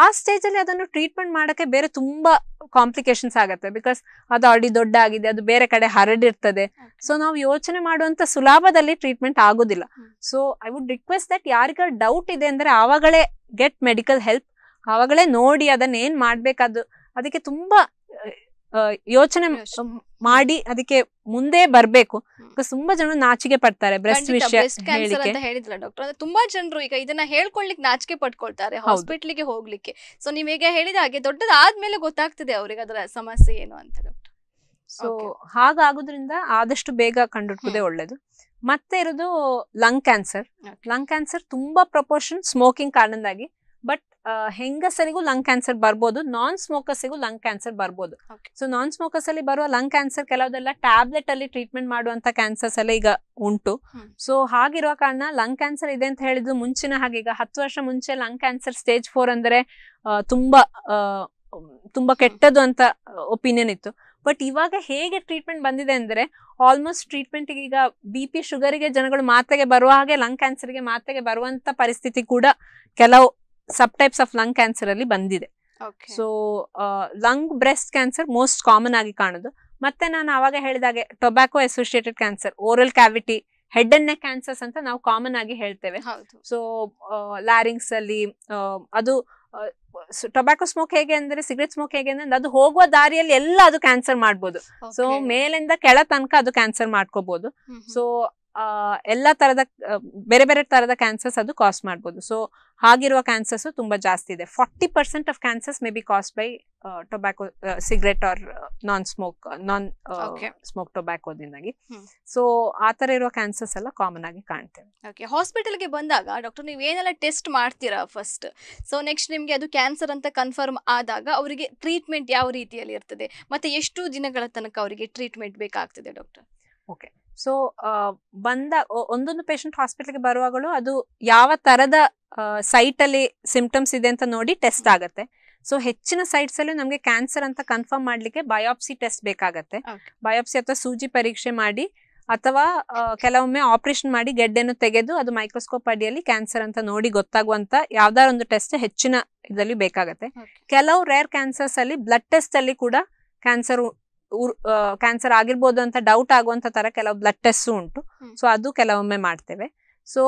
ಆ ಸ್ಟೇಜ್ ಅಲ್ಲಿ ಅದನ್ನು ಟ್ರೀಟ್ಮೆಂಟ್ ಮಾಡಕ್ಕೆ ಬೇರೆ ತುಂಬಾ ಕಾಂಪ್ಲಿಕೇಶನ್ಸ್ ಆಗುತ್ತೆ ಬಿಕಾಸ್ ಅದು ಆಲ್ರೆಡಿ ದೊಡ್ಡ ಆಗಿದೆ ಅದು ಬೇರೆ ಕಡೆ ಹರಡಿರ್ತದೆ ಸೊ ನಾವು ಯೋಚನೆ ಮಾಡುವಂತ ಸುಲಭದಲ್ಲಿ ಟ್ರೀಟ್ಮೆಂಟ್ ಆಗೋದಿಲ್ಲ so I would request that ಯಾರಿಗ ಡೌಟ್ ಇದೆ ಅಂದ್ರೆ ಆವಾಗಲೇ ಗೆಟ್ ಮೆಡಿಕಲ್ ಹೆಲ್ಪ್ ಆವಾಗಲೇ ನೋಡಿ ಅದನ್ನ ಏನ್ ಮಾಡ್ಬೇಕಾದ್ರು ಅದಕ್ಕೆ ತುಂಬಾ ಯೋಚನೆ ಮಾಡಿ ಅದಕ್ಕೆ ಮುಂದೆ ಬರ್ಬೇಕು ತುಂಬಾ ಜನ ನಾಚಿಕೆ ಪಡ್ತಾರೆ ಬ್ರೆಸ್ಟ್ ವಿಷಯ ಡಾಕ್ಟರ್ ಅಂದ್ರೆ ತುಂಬಾ ಜನರು ಈಗ ಇದನ್ನ ಹೇಳ್ಕೊಳ್ಲಿಕ್ಕೆ ನಾಚಿಕೆ ಪಡ್ಕೊಳ್ತಾರೆ ಹಾಸ್ಪಿಟ್ಲಿಗೆ ಹೋಗ್ಲಿಕ್ಕೆ ಸೊ ನೀವ್ ಈಗ ಹೇಳಿದ ಹಾಗೆ ದೊಡ್ಡದಾದ್ಮೇಲೆ ಗೊತ್ತಾಗ್ತದೆ ಅವ್ರಿಗೆ ಅದರ ಸಮಸ್ಯೆ ಏನು ಅಂತ ಡಾಕ್ಟರ್ ಸೊ ಹಾಗಾಗುದ್ರಿಂದ ಆದಷ್ಟು ಬೇಗ ಕಂಡುಹಿಡ್ಕೋದೇ ಒಳ್ಳೇದು ಮತ್ತೆ ಇರೋದು ಲಂಗ್ ಕ್ಯಾನ್ಸರ್ ಲಂಗ್ ಕ್ಯಾನ್ಸರ್ ತುಂಬಾ ಪ್ರಪೋರ್ಷನ್ ಸ್ಮೋಕಿಂಗ್ ಕಾರಣದಾಗಿ ಹೆಂಗಸರಿಗೂ ಲಂಗ್ ಕ್ಯಾನ್ಸರ್ ಬರ್ಬೋದು ನಾನ್ ಸ್ಮೋಕರ್ಸಿಗೂ ಲಂಗ್ ಕ್ಯಾನ್ಸರ್ ಬರ್ಬೋದು ಸೊ ನಾನ್ ಸ್ಮೋಕರ್ಸ್ ಅಲ್ಲಿ ಬರುವ ಲಂಗ್ ಕ್ಯಾನ್ಸರ್ ಕೆಲವೆಲ್ಲ ಟ್ಯಾಬ್ಲೆಟ್ ಅಲ್ಲಿ ಟ್ರೀಟ್ಮೆಂಟ್ ಮಾಡುವಂತ ಕ್ಯಾನ್ಸರ್ಸ್ ಎಲ್ಲ ಈಗ ಉಂಟು ಸೊ ಹಾಗಿರುವ ಕಾರಣ ಲಂಗ್ ಕ್ಯಾನ್ಸರ್ ಇದೆ ಅಂತ ಹೇಳಿದ್ರು ಮುಂಚಿನ ಹಾಗೆ ಈಗ ಹತ್ತು ವರ್ಷ ಮುಂಚೆ ಲಂಗ್ ಕ್ಯಾನ್ಸರ್ ಸ್ಟೇಜ್ ಫೋರ್ ಅಂದ್ರೆ ತುಂಬಾ ತುಂಬಾ ಕೆಟ್ಟದ್ದು ಅಂತ ಒಪಿನಿಯನ್ ಇತ್ತು ಬಟ್ ಇವಾಗ ಹೇಗೆ ಟ್ರೀಟ್ಮೆಂಟ್ ಬಂದಿದೆ ಅಂದ್ರೆ ಆಲ್ಮೋಸ್ಟ್ ಟ್ರೀಟ್ಮೆಂಟ್ ಈಗ ಬಿ ಪಿ ಶುಗರಿಗೆ ಜನಗಳು ಮಾತೆಗೆ ಬರುವ ಹಾಗೆ ಲಂಗ್ ಕ್ಯಾನ್ಸರ್ಗೆ ಮಾತೆಗೆ ಬರುವಂತ ಪರಿಸ್ಥಿತಿ ಕೂಡ ಕೆಲವು sub types of lung cancer ಅಲ್ಲಿ ಬಂದಿದೆ so lung breast cancer most common ಆಗಿ ಕಾಣೋದು ಮತ್ತೆ ನಾನು ಅವಾಗ ಹೇಳಿದಾಗೆ tobacco associated cancer oral cavity head and neck cancers ಅಂತ ನಾವು ಕಾಮನ್ ಆಗಿ ಹೇಳ್ತೇವೆ ಸೊ ಲಾರಿಂಗ್ಸ್ ಅಲ್ಲಿ ಅದು ಟೊಬ್ಯಾಕೋ ಸ್ಮೋಕ್ ಹೇಗೆ ಅಂದ್ರೆ ಸಿಗರೆಟ್ ಸ್ಮೋಕ್ ಹೇಗೆ ಅಂದ್ರೆ ಅದು ಹೋಗುವ ದಾರಿಯಲ್ಲಿ ಎಲ್ಲ ಅದು ಕ್ಯಾನ್ಸರ್ ಮಾಡ್ಬೋದು ಸೊ ಮೇಲಿಂದ ಕೆಳ ತನಕ ಅದು ಕ್ಯಾನ್ಸರ್ ಮಾಡ್ಕೋಬಹುದು ಸೊ ಎಲ್ಲ ತರದ ಬೇರೆ ಬೇರೆ ತರದ ಕ್ಯಾನ್ಸರ್ಸ್ ಅದು ಕಾಸ್ ಮಾಡ್ಬೋದು ಸೊ ಹಾಗಿರುವ ಕ್ಯಾನ್ಸರ್ಸ್ ತುಂಬಾ ಜಾಸ್ತಿ ಇದೆ forty percent of cancers may be cause by tobacco cigarette or non smoke non smoke ಟೊಬ್ಯಾಕೋದಿಂದಾಗಿ ಸೊ ಆ ತರ ಇರುವ ಕ್ಯಾನ್ಸರ್ಸ್ ಎಲ್ಲ ಕಾಮನ್ ಆಗಿ ಕಾಣ್ತೇವೆ ಓಕೆ ಹಾಸ್ಪಿಟಲ್ಗೆ ಬಂದಾಗ ಡಾಕ್ಟರ್ ನೀವು ಏನೆಲ್ಲ ಟೆಸ್ಟ್ ಮಾಡ್ತೀರಾ ಫಸ್ಟ್ ಸೊ ನೆಕ್ಸ್ಟ್ ನಿಮ್ಗೆ ಅದು ಕ್ಯಾನ್ಸರ್ ಅಂತ ಕನ್ಫರ್ಮ್ ಆದಾಗ ಅವರಿಗೆ ಟ್ರೀಟ್ಮೆಂಟ್ ಯಾವ ರೀತಿಯಲ್ಲಿ ಇರ್ತದೆ ಮತ್ತೆ ಎಷ್ಟು ದಿನಗಳ ತನಕ ಅವರಿಗೆ ಟ್ರೀಟ್ಮೆಂಟ್ ಬೇಕಾಗ್ತದೆ ಡಾಕ್ಟರ್ ಓಕೆ ಸೊ ಬಂದ ಒಂದೊಂದು ಪೇಷಂಟ್ ಹಾಸ್ಪಿಟಲ್ಗೆ ಬರುವಾಗಲೂ ಅದು ಯಾವ ತರದ ಸೈಟ್ ಅಲ್ಲಿ ಸಿಂಪ್ಟಮ್ಸ್ ಇದೆ ಅಂತ ನೋಡಿ ಟೆಸ್ಟ್ ಆಗುತ್ತೆ ಸೊ ಹೆಚ್ಚಿನ ಸೈಟ್ಸ್ ಅಲ್ಲಿ ನಮಗೆ ಕ್ಯಾನ್ಸರ್ ಅಂತ ಕನ್ಫರ್ಮ್ ಮಾಡ್ಲಿಕ್ಕೆ ಬಯೋಪ್ಸಿ ಟೆಸ್ಟ್ ಬೇಕಾಗತ್ತೆ ಬಯೋಪ್ಸಿ ಅಥವಾ ಸೂಜಿ ಪರೀಕ್ಷೆ ಮಾಡಿ ಅಥವಾ ಕೆಲವೊಮ್ಮೆ ಆಪರೇಷನ್ ಮಾಡಿ ಗೆಡ್ಡೆಯನ್ನು ತೆಗೆದು ಅದು ಮೈಕ್ರೋಸ್ಕೋಪ್ ಅಡಿಯಲ್ಲಿ ಕ್ಯಾನ್ಸರ್ ಅಂತ ನೋಡಿ ಗೊತ್ತಾಗುವಂತ ಯಾವ್ದಾರ ಒಂದು ಟೆಸ್ಟ್ ಹೆಚ್ಚಿನ ಇದರಲ್ಲಿ ಬೇಕಾಗತ್ತೆ ಕೆಲವು ರೇರ್ ಕ್ಯಾನ್ಸರ್ಸ್ ಅಲ್ಲಿ ಬ್ಲಡ್ ಟೆಸ್ಟ್ ಅಲ್ಲಿ ಕೂಡ ಕ್ಯಾನ್ಸರ್ ಕ್ಯಾನ್ಸರ್ ಆಗಿರ್ಬೋದು ಅಂತ ಡೌಟ್ ಆಗುವಂತ ತರ ಕೆಲವು ಬ್ಲಡ್ ಟೆಸ್ಟ್ ಉಂಟು ಸೊ ಅದು ಕೆಲವೊಮ್ಮೆ ಮಾಡ್ತೇವೆ ಸೊ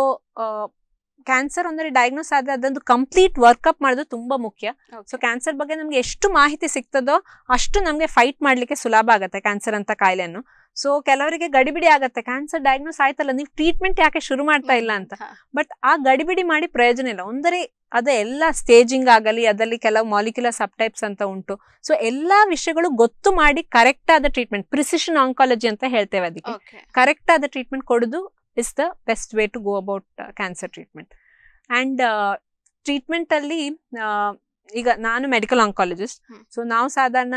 ಕ್ಯಾನ್ಸರ್ ಒಂದರೆ ಡಯಾಗ್ನೋಸ್ ಆದ್ರೆ ಅದೊಂದು ಕಂಪ್ಲೀಟ್ ವರ್ಕಪ್ ಮಾಡೋದು ತುಂಬಾ ಮುಖ್ಯ ಸೊ ಕ್ಯಾನ್ಸರ್ ಬಗ್ಗೆ ನಮ್ಗೆ ಎಷ್ಟು ಮಾಹಿತಿ ಸಿಗ್ತದೋ ಅಷ್ಟು ನಮ್ಗೆ ಫೈಟ್ ಮಾಡ್ಲಿಕ್ಕೆ ಸುಲಭ ಆಗುತ್ತೆ ಕ್ಯಾನ್ಸರ್ ಅಂತ ಕಾಯಿಲೆಯನ್ನು ಸೊ ಕೆಲವರಿಗೆ ಗಡಿಬಿಡಿ ಆಗತ್ತೆ ಕ್ಯಾನ್ಸರ್ ಡಯಾಗ್ನೋಸ್ ಆಯ್ತಲ್ಲ ನೀವು ಟ್ರೀಟ್ಮೆಂಟ್ ಯಾಕೆ ಶುರು ಮಾಡ್ತಾ ಇಲ್ಲ ಅಂತ ಬಟ್ ಆ ಗಡಿಬಿಡಿ ಮಾಡಿ ಪ್ರಯೋಜನ ಇಲ್ಲ ಒಂದರೆ ಅದೇ ಎಲ್ಲ ಸ್ಟೇಜಿಂಗ್ ಆಗಲಿ ಅದರಲ್ಲಿ ಕೆಲವು ಮಾಲಿಕ್ಯುಲರ್ ಸಬ್ ಟೈಪ್ಸ್ ಅಂತ ಉಂಟು ಸೊ ಎಲ್ಲಾ ವಿಷಯಗಳು ಗೊತ್ತು ಮಾಡಿ ಕರೆಕ್ಟ್ ಆದ ಟ್ರೀಟ್ಮೆಂಟ್ ಪ್ರಿಸಿಷನ್ ಆಂಕಾಲಜಿ ಅಂತ ಹೇಳ್ತೇವೆ ಅದಕ್ಕೆ ಕರೆಕ್ಟ್ ಆದ ಟ್ರೀಟ್ಮೆಂಟ್ ಕೊಡೋದು is the best way to go about cancer treatment and treatment ಅಲ್ಲಿ ಈಗ ನಾನು ಮೆಡಿಕಲ್ ಆಂಕಾಲಜಿಸ್ಟ್ ಸೊ ನಾವು ಸಾಧಾರಣ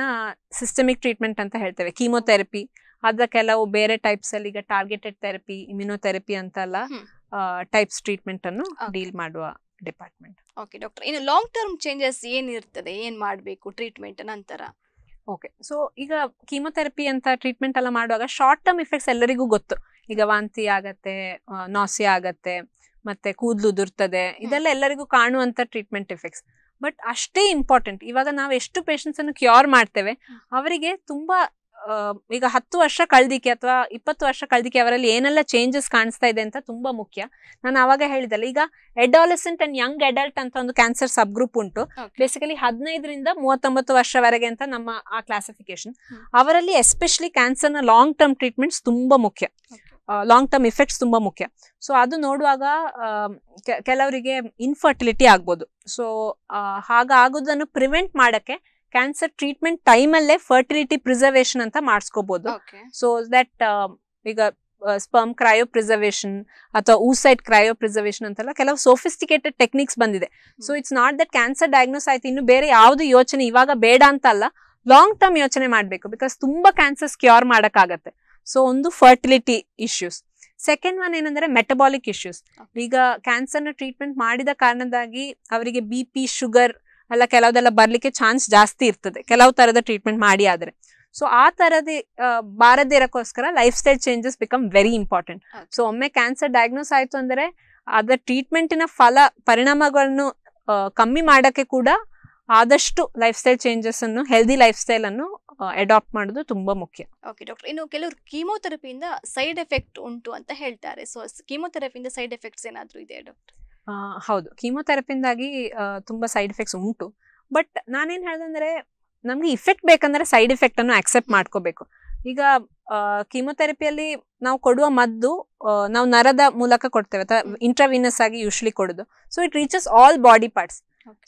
ಸಿಸ್ಟಮಿಕ್ ಟ್ರೀಟ್ಮೆಂಟ್ ಅಂತ ಹೇಳ್ತೇವೆ ಕೀಮೊಥೆರಪಿ ಆದ್ರೆ ಕೆಲವು ಬೇರೆ ಟೈಪ್ಸ್ ಅಲ್ಲಿ ಈಗ ಟಾರ್ಗೆಟೆಡ್ ಥೆರಪಿ ಇಮ್ಯುನೋಥೆರಪಿ ಅಂತೆಲ್ಲ ಟೈಪ್ಸ್ ಟ್ರೀಟ್ಮೆಂಟ್ ಅನ್ನು ಡೀಲ್ ಮಾಡುವ ಡಿಪಾರ್ಟ್ಮೆಂಟ್ ಓಕೆ ಡಾಕ್ಟರ್ ಇನ್ನು ಲಾಂಗ್ ಟರ್ಮ್ ಚೇಂಜಸ್ ಇರ್ತದೆ ಏನು ಮಾಡಬೇಕು ಟ್ರೀಟ್ಮೆಂಟ್ ನಂತರ ಓಕೆ ಸೊ ಈಗ ಕೀಮೊಥೆರಪಿ ಅಂತ ಟ್ರೀಟ್ಮೆಂಟ್ ಎಲ್ಲ ಮಾಡುವಾಗ ಶಾರ್ಟ್ ಟರ್ಮ್ ಇಫೆಕ್ಟ್ಸ್ ಎಲ್ಲರಿಗೂ ಗೊತ್ತು ಈಗ ವಾಂತಿ ಆಗತ್ತೆ ನಾಸಿ ಆಗತ್ತೆ ಮತ್ತೆ ಕೂದಲು ಉದುರ್ತದೆ ಇದೆಲ್ಲ ಎಲ್ಲರಿಗೂ ಕಾಣುವಂತ ಟ್ರೀಟ್ಮೆಂಟ್ ಇಫೆಕ್ಟ್ಸ್ ಬಟ್ ಅಷ್ಟೇ ಇಂಪಾರ್ಟೆಂಟ್ ಇವಾಗ ನಾವು ಎಷ್ಟು ಪೇಷಂಟ್ಸ್ ಅನ್ನು ಕ್ಯೂರ್ ಮಾಡ್ತೇವೆ ಅವರಿಗೆ ತುಂಬಾ ಈಗ ಹತ್ತು ವರ್ಷ ಕಳ್ದಿಕ್ಕೆ ಅಥವಾ ಇಪ್ಪತ್ತು ವರ್ಷ ಕಳ್ದಿಕ್ಕೆ ಅವರಲ್ಲಿ ಏನೆಲ್ಲ ಚೇಂಜಸ್ ಕಾಣಿಸ್ತಾ ಇದೆ ಅಂತ ತುಂಬಾ ಮುಖ್ಯ ನಾನು ಆವಾಗ ಹೇಳಿದಲ್ಲ ಈಗ ಎಡಾಲಸೆಂಟ್ ಅಂಡ್ ಯಂಗ್ ಅಡಲ್ಟ್ ಅಂತ ಒಂದು ಕ್ಯಾನ್ಸರ್ ಸಬ್ ಗ್ರೂಪ್ ಉಂಟು ಬೇಸಿಕಲಿ ಹದಿನೈದರಿಂದ ಮೂವತ್ತೊಂಬತ್ತು ವರ್ಷವರೆಗೆ ಅಂತ ನಮ್ಮ ಆ ಕ್ಲಾಸಿಫಿಕೇಶನ್ ಅವರಲ್ಲಿ ಎಸ್ಪೆಷಲಿ ಕ್ಯಾನ್ಸರ್ನ ಲಾಂಗ್ ಟರ್ಮ್ ಟ್ರೀಟ್ಮೆಂಟ್ಸ್ ತುಂಬಾ ಮುಖ್ಯ ಲಾಂಗ್ ಟರ್ಮ್ ಇಫೆಕ್ಟ್ಸ್ ತುಂಬಾ ಮುಖ್ಯ ಸೊ ಅದು ನೋಡುವಾಗ ಕೆಲವರಿಗೆ ಇನ್ಫರ್ಟಿಲಿಟಿ ಆಗ್ಬೋದು ಸೊ ಹಾಗಾಗೋದನ್ನು ಪ್ರಿವೆಂಟ್ ಮಾಡೋಕ್ಕೆ ಕ್ಯಾನ್ಸರ್ ಟ್ರೀಟ್ಮೆಂಟ್ ಟೈಮಲ್ಲೇ ಫರ್ಟಿಲಿಟಿ ಪ್ರಿಸರ್ವೇಶನ್ ಅಂತ ಮಾಡಿಸ್ಕೋಬಹುದು ಸೊ ದಟ್ ಈಗ ಸ್ಪರ್ಮ್ ಕ್ರಯೋ ಪ್ರಿಸರ್ವೇಶನ್ ಅಥವಾ ಊಸೈಡ್ ಕ್ರಯೋ ಪ್ರಿಸರ್ವೇಶನ್ ಅಂತೆಲ್ಲ ಕೆಲವು ಸೋಫಿಸ್ಟಿಕೇಟೆಡ್ ಟೆಕ್ನಿಕ್ಸ್ ಬಂದಿದೆ so it's not that cancer diagnose ಆಯ್ತು ಇನ್ನು ಬೇರೆ ಯಾವುದು ಯೋಚನೆ ಇವಾಗ ಬೇಡ ಅಂತ ಅಲ್ಲ ಲಾಂಗ್ ಟರ್ಮ್ ಯೋಚನೆ ಮಾಡಬೇಕು ಬಿಕಾಸ್ ತುಂಬಾ ಕ್ಯಾನ್ಸರ್ಸ್ ಕ್ಯೂರ್ ಮಾಡೋಕ್ಕಾಗತ್ತೆ ಸೊ ಒಂದು ಫರ್ಟಿಲಿಟಿ ಇಶ್ಯೂಸ್ ಸೆಕೆಂಡ್ ಒನ್ ಏನಂದ್ರೆ ಮೆಟಬಾಲಿಕ್ ಇಶ್ಯೂಸ್ ಈಗ ಕ್ಯಾನ್ಸರ್ನ ಟ್ರೀಟ್ಮೆಂಟ್ ಮಾಡಿದ ಕಾರಣದಾಗಿ ಅವರಿಗೆ ಬಿ ಪಿ ಶುಗರ್ ಅಲ್ಲ ಕೆಲವದೆಲ್ಲ ಬರ್ಲಿಕ್ಕೆ ಚಾನ್ಸ್ ಜಾಸ್ತಿ ಇರ್ತದೆ ಕೆಲವು ತರದ ಟ್ರೀಟ್ಮೆಂಟ್ ಮಾಡಿ ಆದ್ರೆ ಸೊ ಆ ತರದ ಬಾರದೇ ಇರೋಕ್ಕೋಸ್ಕರ lifestyle changes become very important so ಒಮ್ಮೆ ಕ್ಯಾನ್ಸರ್ ಡಯಾಗ್ನೋಸ್ ಆಯ್ತು ಅಂದ್ರೆ ಅದರ ಟ್ರೀಟ್ಮೆಂಟಿನ ಫಲ ಪರಿಣಾಮಗಳನ್ನು ಕಮ್ಮಿ ಮಾಡೋಕ್ಕೆ ಕೂಡ ಆದಷ್ಟು ಲೈಫ್ ಸ್ಟೈಲ್ ಚೇಂಜಸ್ ಅನ್ನು ಹೆಲ್ದಿ ಲೈಫ್ ಸ್ಟೈಲ್ ಅನ್ನು ಅಡಾಪ್ಟ್ ಮಾಡೋದು ತುಂಬಾ ಮುಖ್ಯ ಓಕೆ ಡಾಕ್ಟರ್ ಇನ್ನು ಕೆಲವರು ಕೀಮೋಥೆರಪಿಯಿಂದ ಸೈಡ್ ಎಫೆಕ್ಟ್ ಉಂಟು ಅಂತ ಹೇಳ್ತಾರೆ ಸೊ ಕೀಮೋಥೆರಪಿಯಿಂದ ಸೈಡ್ ಎಫೆಕ್ಟ್ಸ್ ಏನಾದರೂ ಇದೆ ಡಾಕ್ಟರ್ ಹೌದು ಕೀಮೊಥೆರಪಿಯಿಂದಾಗಿ ತುಂಬ ಸೈಡ್ ಎಫೆಕ್ಟ್ಸ್ ಉಂಟು ಬಟ್ ನಾನೇನು ಹೇಳ್ದಂದ್ರೆ ನಮಗೆ ಇಫೆಕ್ಟ್ ಬೇಕಂದ್ರೆ ಸೈಡ್ ಎಫೆಕ್ಟ್ ಅನ್ನು ಅಕ್ಸೆಪ್ಟ್ ಮಾಡ್ಕೋಬೇಕು ಈಗ ಕೀಮೋಥೆರಪಿಯಲ್ಲಿ ನಾವು ಕೊಡುವ ಮದ್ದು ನಾವು ನರದ ಮೂಲಕ ಕೊಡ್ತೇವೆ ಅಥವಾ ಇಂಟ್ರಾವಿನಸ್ ಆಗಿ ಯೂಶ್ಲಿ ಕೊಡೋದು so it reaches all body parts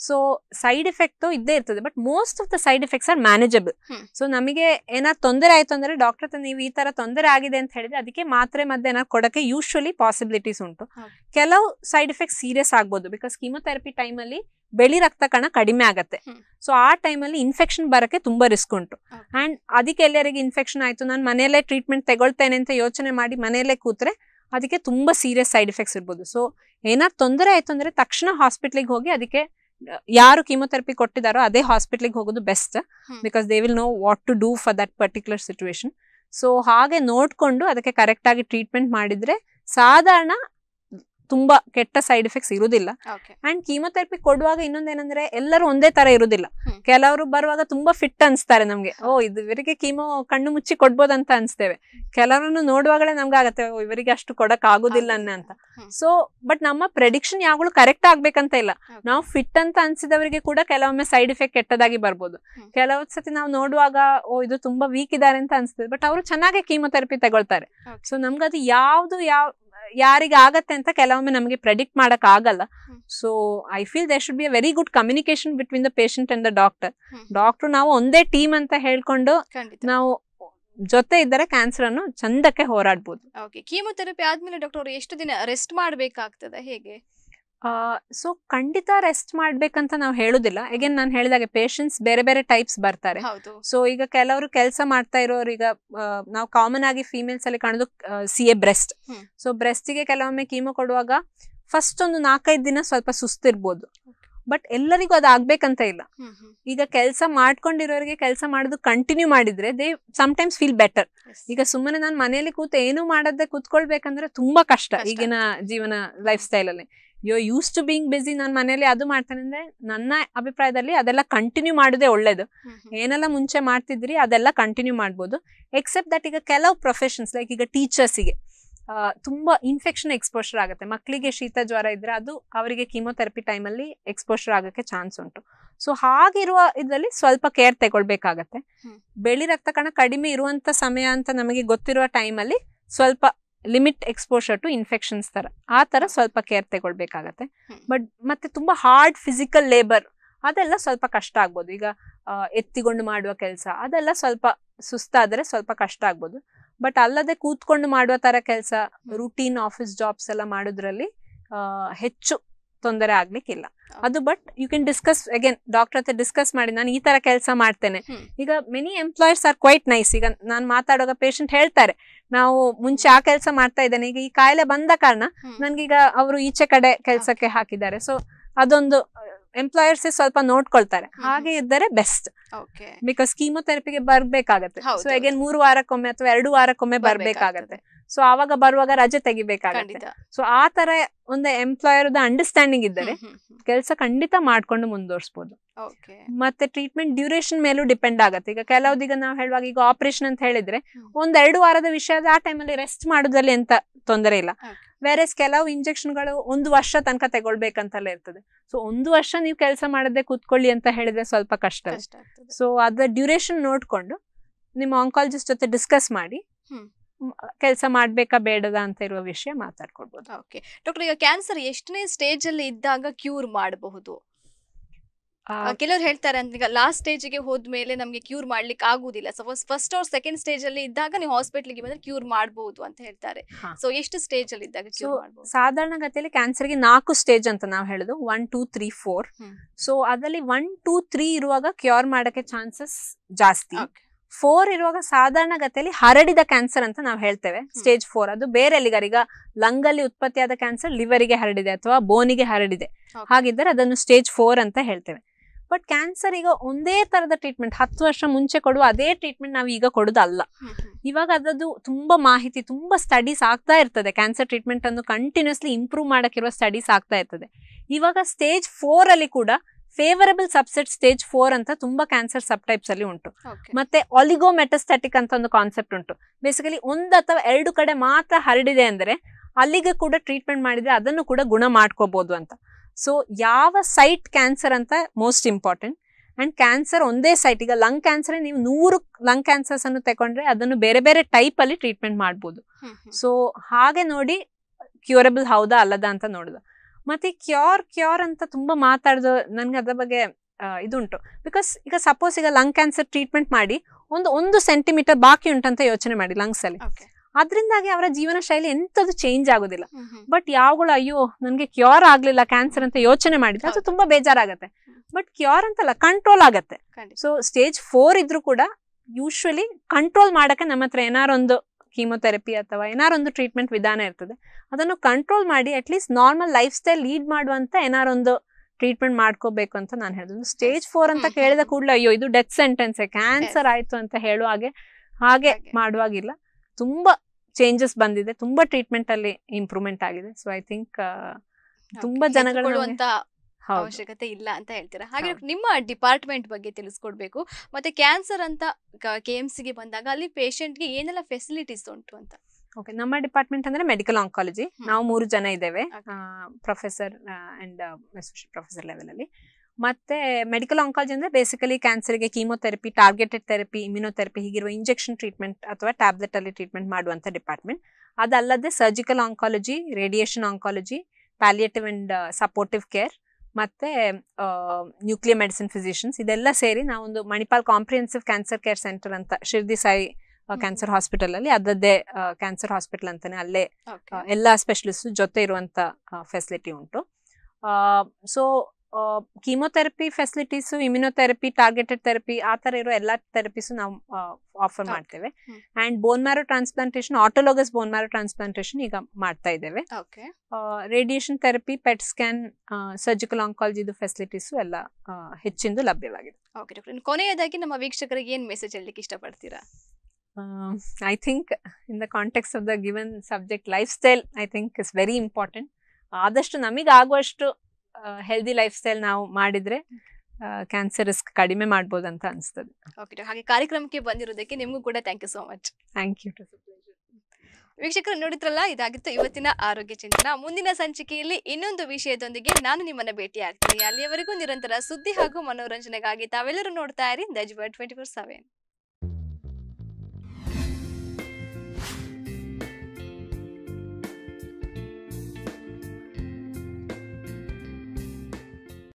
so side effect ಇದ್ದೇ ಇರ್ತದೆ but most of the side effects are manageable so ನಮಗೆ ಏನಾದ್ರು ತೊಂದರೆ ಆಯ್ತು ಅಂದ್ರೆ ಡಾಕ್ಟರ್ ನೀವು ಈ ತರ ತೊಂದರೆ ಆಗಿದೆ ಅಂತ ಹೇಳಿದ್ರೆ ಅದಕ್ಕೆ ಮಾತ್ರೆ ಮಧ್ಯೆ ಏನಾದ್ರು ಕೊಡಕ್ಕೆ ಯೂಶಲಿ ಪಾಸಿಬಿಲಿಟೀಸ್ ಉಂಟು ಕೆಲವು ಸೈಡ್ ಎಫೆಕ್ಟ್ ಸೀರಿಯಸ್ ಆಗ್ಬೋದು ಬಿಕಾಸ್ ಕೀಮೊಥೆರಪಿ ಟೈಮಲ್ಲಿ ಬೆಳಿ ರಕ್ತ ಕಣ ಕಡಿಮೆ ಆಗತ್ತೆ ಸೊ ಆ ಟೈಮಲ್ಲಿ ಇನ್ಫೆಕ್ಷನ್ ಬರಕ್ಕೆ ತುಂಬಾ ರಿಸ್ಕ್ ಉಂಟು ಅಂಡ್ ಅದಕ್ಕೆ ಎಲ್ಲರಿಗೆ ಇನ್ಫೆಕ್ಷನ್ ಆಯ್ತು ನಾನು ಮನೆಯಲ್ಲೇ ಟ್ರೀಟ್ಮೆಂಟ್ ತಗೊಳ್ತೇನೆ ಅಂತ ಯೋಚನೆ ಮಾಡಿ ಮನೆಯಲ್ಲೇ ಕೂತ್ರೆ ಅದಕ್ಕೆ ತುಂಬಾ ಸೀರಿಯಸ್ ಸೈಡ್ ಎಫೆಕ್ಟ್ಸ್ ಇರ್ಬೋದು ಸೊ ಏನಾದ್ರು ತೊಂದರೆ ಆಯ್ತು ಅಂದ್ರೆ ತಕ್ಷಣ ಹಾಸ್ಪಿಟ್ಲಿಗೆ ಹೋಗಿ ಅದಕ್ಕೆ ಯಾರು ಕೀಮೊಥೆರಪಿ ಕೊಟ್ಟಿದಾರೋ ಅದೇ ಹಾಸ್ಪಿಟ್ಲಿಗೆ ಹೋಗೋದು best because they will know what to do for that particular situation so ಹಾಗೆ ನೋಡ್ಕೊಂಡು ಅದಕ್ಕೆ ಕರೆಕ್ಟ್ ಆಗಿ ಟ್ರೀಟ್ಮೆಂಟ್ ಮಾಡಿದ್ರೆ ಸಾಧಾರಣ ತುಂಬಾ ಕೆಟ್ಟ ಸೈಡ್ ಎಫೆಕ್ಟ್ಸ್ ಇರುವುದಿಲ್ಲ ಅಂಡ್ ಕೀಮೊಥೆರಪಿ ಕೊಡುವಾಗ ಇನ್ನೊಂದೇನಂದ್ರೆ ಎಲ್ಲರೂ ಒಂದೇ ತರ ಇರುವುದಿಲ್ಲ ಕೆಲವರು ಬರುವಾಗ ತುಂಬಾ ಫಿಟ್ ಅನ್ಸ್ತಾರೆ ನಮ್ಗೆ ಓ ಇವರಿಗೆ ಕೀಮೋ ಕಣ್ಣು ಮುಚ್ಚಿ ಕೊಡ್ಬೋದಂತ ಅನ್ಸ್ತೇವೆ ಕೆಲವರನ್ನು ನೋಡುವಾಗಲೇ ನಮ್ಗೆ ಓ ಇವರಿಗೆ ಅಷ್ಟು ಕೊಡಕ್ ಆಗುದಿಲ್ಲ ಅಂತ ಸೊ ಬಟ್ ನಮ್ಮ ಪ್ರೆಡಿಕ್ಷನ್ ಯಾವಾಗಲೂ ಕರೆಕ್ಟ್ ಆಗ್ಬೇಕಂತ ಇಲ್ಲ ನಾವು ಫಿಟ್ ಅಂತ ಅನ್ಸಿದವರಿಗೆ ಕೂಡ ಕೆಲವೊಮ್ಮೆ ಸೈಡ್ ಎಫೆಕ್ಟ್ ಕೆಟ್ಟದಾಗಿ ಬರ್ಬೋದು ಕೆಲವೊಂದ್ ಸತಿ ನಾವು ನೋಡುವಾಗ ಓ ಇದು ತುಂಬಾ ವೀಕ್ ಇದ್ದಾರೆ ಅಂತ ಅನ್ಸ್ತದೆ ಬಟ್ ಅವರು ಚೆನ್ನಾಗಿ ಕೀಮೊಥೆರಪಿ ತಗೊಳ್ತಾರೆ ಸೊ ನಮ್ಗೆ ಅದು ಯಾವ್ದು ಯಾವ ಯಾರಿಗೆ ಆಗತ್ತೆ ಅಂತ ಕೆಲವೊಮ್ಮೆ ನಮಗೆ ಪ್ರೆಡಿಕ್ಟ್ ಮಾಡಕ್ ಆಗಲ್ಲ so I feel they should be a very good communication between the patient and the doctor doctor ನಾವು ಒಂದೇ ಟೀಮ್ ಅಂತ ಹೇಳ್ಕೊಂಡು ನಾವು ಜೊತೆ ಇದ್ದರೆ ಕ್ಯಾನ್ಸರ್ ಅನ್ನು ಚಂದಕ್ಕೆ ಹೋರಾಡಬಹುದು ಓಕೆ ಕೀಮೋಥೆರಪಿ ಆದ್ಮೇಲೆ ಡಾಕ್ಟರ್ ಎಷ್ಟು ದಿನ ರೆಸ್ಟ್ ಮಾಡಬೇಕಾಗ್ತದೆ ಹೇಗೆ ಸೊ ಖಂಡಿತ ರೆಸ್ಟ್ ಮಾಡ್ಬೇಕಂತ ನಾವು ಹೇಳುದಿಲ್ಲ ಅಗೇನ್ ನಾನು ಹೇಳಿದಾಗ ಪೇಷಂಟ್ಸ್ ಬೇರೆ ಬೇರೆ ಟೈಪ್ಸ್ ಬರ್ತಾರೆ ಸೊ ಈಗ ಕೆಲವರು ಕೆಲಸ ಮಾಡ್ತಾ ಇರೋರು ಈಗ ನಾವು ಕಾಮನ್ ಆಗಿ ಫೀಮೇಲ್ಸ್ ಅಲ್ಲಿ ಕಾಣೋದು ಸಿ ಎ ಬ್ರೆಸ್ಟ್ ಸೊ ಬ್ರೆಸ್ಟಿಗೆ ಕೆಲವೊಮ್ಮೆ ಕೀಮೋ ಕೊಡುವಾಗ ಫಸ್ಟ್ ಒಂದು ನಾಲ್ಕೈದು ದಿನ ಸ್ವಲ್ಪ ಸುಸ್ತಿರ್ಬೋದು ಬಟ್ ಎಲ್ಲರಿಗೂ ಅದು ಆಗ್ಬೇಕಂತ ಇಲ್ಲ ಈಗ ಕೆಲಸ ಮಾಡ್ಕೊಂಡಿರೋರಿಗೆ ಕೆಲಸ ಮಾಡೋದು ಕಂಟಿನ್ಯೂ ಮಾಡಿದ್ರೆ ದೇ ಸಮ್ಟೈಮ್ಸ್ ಫೀಲ್ ಬೆಟರ್ ಈಗ ಸುಮ್ಮನೆ ನಾನು ಮನೆಯಲ್ಲಿ ಕೂತು ಏನು ಮಾಡದೆ ಕೂತ್ಕೊಳ್ಬೇಕಂದ್ರೆ ತುಂಬಾ ಕಷ್ಟ ಈಗಿನ ಜೀವನ ಲೈಫ್ ಸ್ಟೈಲ್ ಅಲ್ಲಿ you are used to being busy ನಾನು ಮನೇಲಿ ಅದು ಮಾಡ್ತೇನೆ ಅಂದ್ರೆ ನನ್ನ ಅಭಿಪ್ರಾಯದಲ್ಲಿ ಅದೆಲ್ಲ ಕಂಟಿನ್ಯೂ ಮಾಡೋದೇ ಒಳ್ಳೇದು ಏನೆಲ್ಲ ಮುಂಚೆ ಮಾಡ್ತಿದ್ರಿ ಅದೆಲ್ಲ ಕಂಟಿನ್ಯೂ ಮಾಡ್ಬೋದು ಎಕ್ಸೆಪ್ಟ್ ದಟ್ ಈಗ ಕೆಲವು ಪ್ರೊಫೆಷನ್ಸ್ ಲೈಕ್ ಈಗ ಟೀಚರ್ಸಿಗೆ ತುಂಬಾ ಇನ್ಫೆಕ್ಷನ್ ಎಕ್ಸ್ಪೋಷರ್ ಆಗುತ್ತೆ ಮಕ್ಕಳಿಗೆ ಶೀತ ಜ್ವರ ಇದ್ರೆ ಅದು ಅವರಿಗೆ ಕೀಮೊಥೆರಪಿ ಟೈಮಲ್ಲಿ ಎಕ್ಸ್ಪೋಷರ್ ಆಗೋಕ್ಕೆ ಚಾನ್ಸ್ ಉಂಟು ಸೊ ಹಾಗಿರುವ ಇದರಲ್ಲಿ ಸ್ವಲ್ಪ ಕೇರ್ ತಗೊಳ್ಬೇಕಾಗತ್ತೆ ಬೆಳಿ ರಕ್ತ ಕಣ ಕಡಿಮೆ ಇರುವಂತ ಸಮಯ ಅಂತ ನಮಗೆ ಗೊತ್ತಿರುವ ಟೈಮಲ್ಲಿ ಸ್ವಲ್ಪ ಲಿಮಿಟ್ ಎಕ್ಸ್ಪೋಷರ್ ಟು ಇನ್ಫೆಕ್ಷನ್ಸ್ ಥರ ಆ ಥರ ಸ್ವಲ್ಪ ಕೇರ್ ತಗೊಳ್ಬೇಕಾಗತ್ತೆ ಬಟ್ ಮತ್ತೆ ತುಂಬ ಹಾರ್ಡ್ ಫಿಸಿಕಲ್ ಲೇಬರ್ ಅದೆಲ್ಲ ಸ್ವಲ್ಪ ಕಷ್ಟ ಆಗ್ಬೋದು ಈಗ ಎತ್ತಿಕೊಂಡು ಮಾಡುವ ಕೆಲಸ ಅದೆಲ್ಲ ಸ್ವಲ್ಪ ಸುಸ್ತಾದರೆ ಸ್ವಲ್ಪ ಕಷ್ಟ ಆಗ್ಬೋದು ಬಟ್ ಅಲ್ಲದೆ ಕೂತ್ಕೊಂಡು ಮಾಡುವ ಥರ ಕೆಲಸ ರೂಟೀನ್ ಆಫೀಸ್ ಜಾಬ್ಸ್ ಎಲ್ಲ ಮಾಡೋದ್ರಲ್ಲಿ ಹೆಚ್ಚು ತೊಂದರೆ ಆಗ್ಲಿಕ್ಕಿಲ್ಲ ಅದು but you can discuss again doctor ಹತ್ರ ಡಿಸ್ಕಸ್ ಮಾಡಿ ನಾನು ಈ ತರ ಕೆಲಸ ಮಾಡ್ತೇನೆ ಈಗ many employers are quite nice ಈಗ ನಾನು ಮಾತಾಡುವಾಗ ಪೇಷಂಟ್ ಹೇಳ್ತಾರೆ ನಾವು ಮುಂಚೆ ಆ ಕೆಲಸ ಮಾಡ್ತಾ ಇದ್ದೇನೆ ಈಗ ಈ ಕಾಯಿಲೆ ಬಂದ ಕಾರಣ ನನ್ಗೀಗ ಅವರು ಈಚೆ ಕಡೆ ಕೆಲಸಕ್ಕೆ ಹಾಕಿದ್ದಾರೆ ಸೊ ಅದೊಂದು ಎಂಪ್ಲಾಯರ್ಸ್ ಸ್ವಲ್ಪ ನೋಡ್ಕೊಳ್ತಾರೆ ಹಾಗೆ ಇದ್ದರೆ ಬೆಸ್ಟ್ ಬಿಕಾಸ್ ಕೀಮೊಥೆರಪಿಗೆ ಬರ್ಬೇಕಾಗತ್ತೆ ಸೊ ಅಗೇನ್ ಮೂರು ವಾರಕ್ಕೊಮ್ಮೆ ಅಥವಾ ಎರಡು ವಾರಕ್ಕೊಮ್ಮೆ ಬರ್ಬೇಕಾಗತ್ತೆ ಸೊ ಆವಾಗ ಬರುವಾಗ ರಜೆ ತೆಗಿಬೇಕಾಗತ್ತೆ ಸೊ ಆ ತರ ಒಂದು ಎಂಪ್ಲಾಯರ್ ಅಂಡರ್ಸ್ಟ್ಯಾಂಡಿಂಗ್ ಇದ್ದರೆ ಕೆಲಸ ಖಂಡಿತ ಮಾಡ್ಕೊಂಡು ಮುಂದುವರ್ಸ್ಬೋದು ಮತ್ತೆ ಟ್ರೀಟ್ಮೆಂಟ್ ಡ್ಯೂರೇಷನ್ ಮೇಲೂ ಡಿಪೆಂಡ್ ಆಗುತ್ತೆ ಈಗ ಈಗ ನಾವು ಹೇಳುವಾಗ ಈಗ ಆಪರೇಷನ್ ಅಂತ ಹೇಳಿದ್ರೆ ಒಂದ್ ಎರಡು ವಾರದ ವಿಷಯ ಆ ಟೈಮಲ್ಲಿ ರೆಸ್ಟ್ ಮಾಡೋದ್ರಲ್ಲಿ ಎಂತ ತೊಂದರೆ ಇಲ್ಲ ಬೇರೆ ಕೆಲವು ಇಂಜೆಕ್ಷನ್ಗಳು ಒಂದು ವರ್ಷ ತನಕ ತಗೊಳ್ಬೇಕಂತೆಲ್ಲ ಇರ್ತದೆ ಸೊ ಒಂದು ವರ್ಷ ನೀವು ಕೆಲಸ ಮಾಡದೆ ಕೂತ್ಕೊಳ್ಳಿ ಅಂತ ಹೇಳಿದ್ರೆ ಸ್ವಲ್ಪ ಕಷ್ಟ ಸೊ ಅದ್ರ ಡ್ಯೂರೇಷನ್ ನೋಡ್ಕೊಂಡು ನಿಮ್ಮ ಆಂಕಾಲಜಿಸ್ಟ್ ಜೊತೆ ಡಿಸ್ಕಸ್ ಮಾಡಿ ಕೆಲಸ ಮಾಡಬೇಕಾ ಬೇಡದ ಅಂತ ಇರುವ ವಿಷಯ ಮಾತಾಡ್ಕೊಳ್ಬಹುದು ಓಕೆ ಡಾಕ್ಟರ್ ಈಗ ಕ್ಯಾನ್ಸರ್ ಎಷ್ಟನೇ ಸ್ಟೇಜ್ ಅಲ್ಲಿ ಇದ್ದಾಗ ಕ್ಯೂರ್ ಮಾಡಬಹುದು ಕೆಲವರು ಹೇಳ್ತಾರೆ ಅಂತ ಈಗ ಲಾಸ್ಟ್ ಸ್ಟೇಜ್ಗೆ ಹೋದ್ಮೇಲೆ ನಮಗೆ ಕ್ಯೂರ್ ಮಾಡ್ಲಿಕ್ಕೆ ಆಗುದಿಲ್ಲ ಸಪೋಸ್ ಫಸ್ಟ್ ಅವ್ರ ಸೆಕೆಂಡ್ ಸ್ಟೇಜ್ ಅಲ್ಲಿ ಇದ್ದಾಗ ನೀವು ಹಾಸ್ಪಿಟ್ಲಿಗೆ ಬಂದ್ರೆ ಕ್ಯೂರ್ ಮಾಡಬಹುದು ಅಂತ ಹೇಳ್ತಾರೆ ಸೊ ಎಷ್ಟು ಸ್ಟೇಜ್ ಅಲ್ಲಿ ಇದ್ದಾಗ ಕ್ಯೂರ್ ಮಾಡಬಹುದು ಕ್ಯಾನ್ಸರ್ ಗೆ ನಾಲ್ಕು ಸ್ಟೇಜ್ ಅಂತ ನಾವು ಹೇಳುದು one two three four so ಅದರಲ್ಲಿ ಒನ್ ಟೂ ತ್ರೀ ಇರುವಾಗ ಕ್ಯೂರ್ ಮಾಡೋಕೆ ಚಾನ್ಸಸ್ ಜಾಸ್ತಿ ಫೋರ್ ಇರುವಾಗ ಸಾಧಾರಣ ಗತಿಯಲ್ಲಿ ಹರಡಿದ ಕ್ಯಾನ್ಸರ್ ಅಂತ ನಾವು ಹೇಳ್ತೇವೆ ಸ್ಟೇಜ್ ಫೋರ್ ಅದು ಬೇರೆ ಈಗ ಲಂಗ್ ಅಲ್ಲಿ ಉತ್ಪತ್ತಿಯಾದ ಕ್ಯಾನ್ಸರ್ ಲಿವರಿಗೆ ಹರಡಿದೆ ಅಥವಾ ಬೋನಿಗೆ ಹರಡಿದೆ ಹಾಗಿದ್ದರೆ ಅದನ್ನು ಸ್ಟೇಜ್ ಫೋರ್ ಅಂತ ಹೇಳ್ತೇವೆ ಬಟ್ ಕ್ಯಾನ್ಸರ್ ಈಗ ಒಂದೇ ತರದ ಟ್ರೀಟ್ಮೆಂಟ್ ಹತ್ತು ವರ್ಷ ಮುಂಚೆ ಕೊಡುವ ಅದೇ ಟ್ರೀಟ್ಮೆಂಟ್ ನಾವು ಈಗ ಕೊಡೋದಲ್ಲ ಇವಾಗ ಅದದು ತುಂಬಾ ಮಾಹಿತಿ ತುಂಬಾ ಸ್ಟಡೀಸ್ ಆಗ್ತಾ ಇರ್ತದೆ ಕ್ಯಾನ್ಸರ್ ಟ್ರೀಟ್ಮೆಂಟ್ ಅನ್ನು ಕಂಟಿನ್ಯೂಸ್ಲಿ ಇಂಪ್ರೂವ್ ಮಾಡಕ್ಕಿರುವ ಸ್ಟಡೀಸ್ ಆಗ್ತಾ ಇರ್ತದೆ ಇವಾಗ ಸ್ಟೇಜ್ ಫೋರ್ ಅಲ್ಲಿ ಕೂಡ ಫೇವರಬಲ್ ಸಬ್ಸೆಟ್ ಸ್ಟೇಜ್ ಫೋರ್ ಅಂತ ತುಂಬಾ ಕ್ಯಾನ್ಸರ್ ಸಬ್ ಟೈಪ್ಸ್ ಅಲ್ಲಿ ಉಂಟು ಮತ್ತೆ ಆಲಿಗೋಮೆಟಸ್ಟಾಟಿಕ್ ಅಂತ ಒಂದು ಕಾನ್ಸೆಪ್ಟ್ ಉಂಟು ಬೇಸಿಕಲಿ ಒಂದು ಅಥವಾ ಎರಡು ಕಡೆ ಮಾತ್ರ ಹರಡಿದೆ ಅಂದ್ರೆ ಅಲ್ಲಿಗೆ ಕೂಡ ಟ್ರೀಟ್ಮೆಂಟ್ ಮಾಡಿದ್ರೆ ಅದನ್ನು ಕೂಡ ಗುಣ ಮಾಡ್ಕೋಬಹುದು ಅಂತ ಸೊ ಯಾವ ಸೈಟ್ ಕ್ಯಾನ್ಸರ್ ಅಂತ ಮೋಸ್ಟ್ ಇಂಪಾರ್ಟೆಂಟ್ ಆ್ಯಂಡ್ ಕ್ಯಾನ್ಸರ್ ಒಂದೇ ಸೈಟ್ ಈಗ ಲಂಗ್ ಕ್ಯಾನ್ಸರ್ ನೀವು ನೂರು ಲಂಗ್ ಕ್ಯಾನ್ಸರ್ಸ್ ಅನ್ನು ತಗೊಂಡ್ರೆ ಅದನ್ನು ಬೇರೆ ಬೇರೆ ಟೈಪ್ ಅಲ್ಲಿ ಟ್ರೀಟ್ಮೆಂಟ್ ಮಾಡ್ಬೋದು ಸೊ ಹಾಗೆ ನೋಡಿ ಕ್ಯೂರಬಲ್ ಹೌದಾ ಅಲ್ಲದ ಅಂತ ನೋಡಿದ ಮತ್ತೆ ಕ್ಯೂರ್ ಕ್ಯೂರ್ ಅಂತ ತುಂಬಾ ಮಾತಾಡೋದು ನನ್ಗೆ ಅದ್ರ ಬಗ್ಗೆ ಇದುಂಟು ಬಿಕಾಸ್ ಈಗ ಸಪೋಸ್ ಈಗ ಲಂಗ್ ಕ್ಯಾನ್ಸರ್ ಟ್ರೀಟ್ಮೆಂಟ್ ಮಾಡಿ ಒಂದು ಒಂದು ಸೆಂಟಿಮೀಟರ್ ಬಾಕಿ ಉಂಟಂತ ಯೋಚನೆ ಮಾಡಿ ಲಂಗ್ಸ್ ಅಲ್ಲಿ ಅದರಿಂದಾಗಿ ಅವರ ಜೀವನ ಶೈಲಿ ಎಂಥದ್ದು ಚೇಂಜ್ ಆಗೋದಿಲ್ಲ ಬಟ್ ಯಾವಗಳು ಅಯ್ಯೋ ನನಗೆ ಕ್ಯೂರ್ ಆಗಲಿಲ್ಲ ಕ್ಯಾನ್ಸರ್ ಅಂತ ಯೋಚನೆ ಮಾಡಿದ್ರೆ ಅದು ತುಂಬಾ ಬೇಜಾರಾಗುತ್ತೆ ಬಟ್ ಕ್ಯೂರ್ ಅಂತಲ್ಲ ಕಂಟ್ರೋಲ್ ಆಗತ್ತೆ ಸೊ ಸ್ಟೇಜ್ ಫೋರ್ ಇದ್ರೂ ಕೂಡ ಯೂಶ್ವಲಿ ಕಂಟ್ರೋಲ್ ಮಾಡೋಕೆ ನಮ್ಮ ಹತ್ರ ಏನಾರೊಂದು ಕೀಮೊಥೆರಪಿ ಅಥವಾ ಏನಾರೊಂದು ಟ್ರೀಟ್ಮೆಂಟ್ ವಿಧಾನ ಇರ್ತದೆ ಅದನ್ನು ಕಂಟ್ರೋಲ್ ಮಾಡಿ at least normal lifestyle lead ಮಾಡುವಂತ ಏನಾರೊಂದು ಟ್ರೀಟ್ಮೆಂಟ್ ಮಾಡ್ಕೋಬೇಕು ಅಂತ ನಾನು ಹೇಳಿದ್ರು ಸ್ಟೇಜ್ ಫೋರ್ ಅಂತ ಕೇಳಿದ ಕೂಡಲೇ ಅಯ್ಯೋ ಇದು ಡೆತ್ ಸೆಂಟೆನ್ಸ್ ಕ್ಯಾನ್ಸರ್ ಆಯ್ತು ಅಂತ ಹೇಳುವ ಹಾಗೆ ಹಾಗೆ ಮಾಡುವಾಗಿಲ್ಲ ತುಂಬಾ ಚೇಂಜಸ್ ಬಂದಿದೆ ತುಂಬಾ ಟ್ರೀಟ್ಮೆಂಟ್ ಅಲ್ಲಿ ಇಂಪ್ರೂವ್ಮೆಂಟ್ ಆಗಿದೆ ಸೊ ಐ ಥಿಂಕ್ ತುಂಬಾ ಜನಗಳು ಅವಶ್ಯಕತೆ ಇಲ್ಲ ಅಂತ ಹೇಳ್ತೀರಾ ಹಾಗೆ ನಿಮ್ಮ ಡಿಪಾರ್ಟ್ಮೆಂಟ್ ಬಗ್ಗೆ ತಿಳಿಸ್ಕೊಡ್ಬೇಕು ಮತ್ತೆ ಕ್ಯಾನ್ಸರ್ ಅಂತ ಕೆ ಎಮ್ ಬಂದಾಗ ಅಲ್ಲಿ ಗೆ ಏನೆಲ್ಲ ಫೆಸಿಲಿಟೀಸ್ ಉಂಟು ಅಂತ ಓಕೆ ನಮ್ಮ ಡಿಪಾರ್ಟ್ಮೆಂಟ್ ಅಂದ್ರೆ ಮೆಡಿಕಲ್ ಆಂಕಾಲಜಿ ನಾವು ಮೂರು ಜನ ಇದ್ದೇವೆ ಪ್ರೊಫೆಸರ್ ಅಂಡ್ ಪ್ರೊಫೆಸರ್ ಲೆವೆಲ್ ಅಲ್ಲಿ ಮತ್ತೆ ಮೆಡಿಕಲ್ ಆಂಕಾಲಜಿ ಅಂದ್ರೆ ಬೇಸಿಕಲಿ ಕ್ಯಾನ್ಸರ್ಗೆ ಕೀಮೋಥೆರಪಿ ಟಾರ್ಗೆಟೆಡ್ ಥೆರಪಿ ಇಮ್ಯುನೋಥೆರಪಿ ಹೀಗಿರುವ ಇಂಜೆಕ್ಷನ್ ಟ್ರೀಟ್ಮೆಂಟ್ ಅಥವಾ ಟ್ಯಾಬ್ಲೆಟ್ ಅಲ್ಲಿ ಟ್ರೀಟ್ಮೆಂಟ್ ಮಾಡುವಂತ ಡಿಪಾರ್ಟ್ಮೆಂಟ್ ಅದಲ್ಲದೆ surgical oncology radiation oncology palliative and supportive care ಮತ್ತೆ ನ್ಯೂಕ್ಲಿಯರ್ ಮೆಡಿಸಿನ್ ಫಿಸಿಷಿಯನ್ಸ್ ಇದೆಲ್ಲ ಸೇರಿ ನಾವೊಂದು Manipal comprehensive cancer care centre ಅಂತ ಶಿರ್ದಿ ಸಾಯಿ ಕ್ಯಾನ್ಸರ್ ಹಾಸ್ಪಿಟಲ್ ಅಲ್ಲಿ ಅದದ್ದೇ ಕ್ಯಾನ್ಸರ್ ಹಾಸ್ಪಿಟಲ್ ಅಂತಾನೆ ಅಲ್ಲೇ ಎಲ್ಲ ಸ್ಪೆಷಲಿಸ್ಟ್ ಜೊತೆ ಇರುವಂತ ಫೆಸಿಲಿಟಿ ಉಂಟು so chemotherapy facilities immunotherapy targeted therapy ಆ ತರ ಇರೋ ಎಲ್ಲಾ ಥೆರಪೀಸ್ ನಾವು ಆಫರ್ ಮಾಡ್ತೇವೆ and bone marrow transplantation autologous bone marrow transplantation ಈಗ ಮಾಡ್ತಾ ಇದ್ದೇವೆ radiation therapy PET scan surgical ಆಂಕಾಲಜಿದು ಫೆಸಿಲಿಟೀಸ್ ಎಲ್ಲ ಹೆಚ್ಚಿಂದು ಲಭ್ಯವಾಗಿದೆ ಓಕೆ ಡಾಕ್ಟರ್ ಕೊನೆಯದಾಗಿ ನಮ್ಮ ವೀಕ್ಷಕರಿಗೆ ಏನು ಮೆಸೇಜ್ ಹೇಳಲಿಕ್ಕೆ ಇಷ್ಟಪಡ್ತೀರಾ I think in the context of the given subject lifestyle I think is very important ಆದಷ್ಟು ನಮಗೆ ಆಗುವಷ್ಟು ಹೆಲ್ದಿ ಲೈಫ್ ಸ್ಟೈಲ್ ನಾವು ಮಾಡಿದ್ರೆ ಕ್ಯಾನ್ಸರ್ ರಿಸ್ಕ್ ಕಡಿಮೆ ಮಾಡ್ಬೋದು ಅಂತ ಅನಿಸ್ತದೆ ಓಕೆ ಹಾಗೆ ಕಾರ್ಯಕ್ರಮಕ್ಕೆ ಬಂದಿರೋದಕ್ಕೆ ನಿಮಗೂ ಕೂಡ thank you so much thank you ವೀಕ್ಷಕರು ನೋಡಿದ್ರಲ್ಲ ಇದಾಗಿತ್ತು ಇವತ್ತಿನ ಆರೋಗ್ಯ ಚಿಂತನ ಮುಂದಿನ ಸಂಚಿಕೆಯಲ್ಲಿ ಇನ್ನೊಂದು ವಿಷಯದೊಂದಿಗೆ ನಾನು ನಿಮ್ಮನ್ನ ಭೇಟಿ ಆಗ್ತೀನಿ ಅಲ್ಲಿಯವರೆಗೂ ನಿರಂತರ ಸುದ್ದಿ ಹಾಗೂ ಮನೋರಂಜನೆಗಾಗಿ ತಾವೆಲ್ಲರೂ ನೋಡ್ತಾ ಇರಿ ದಜ್ಬರ್ ಟ್ವೆಂಟಿ ಫೋರ್ ಸೆವೆನ್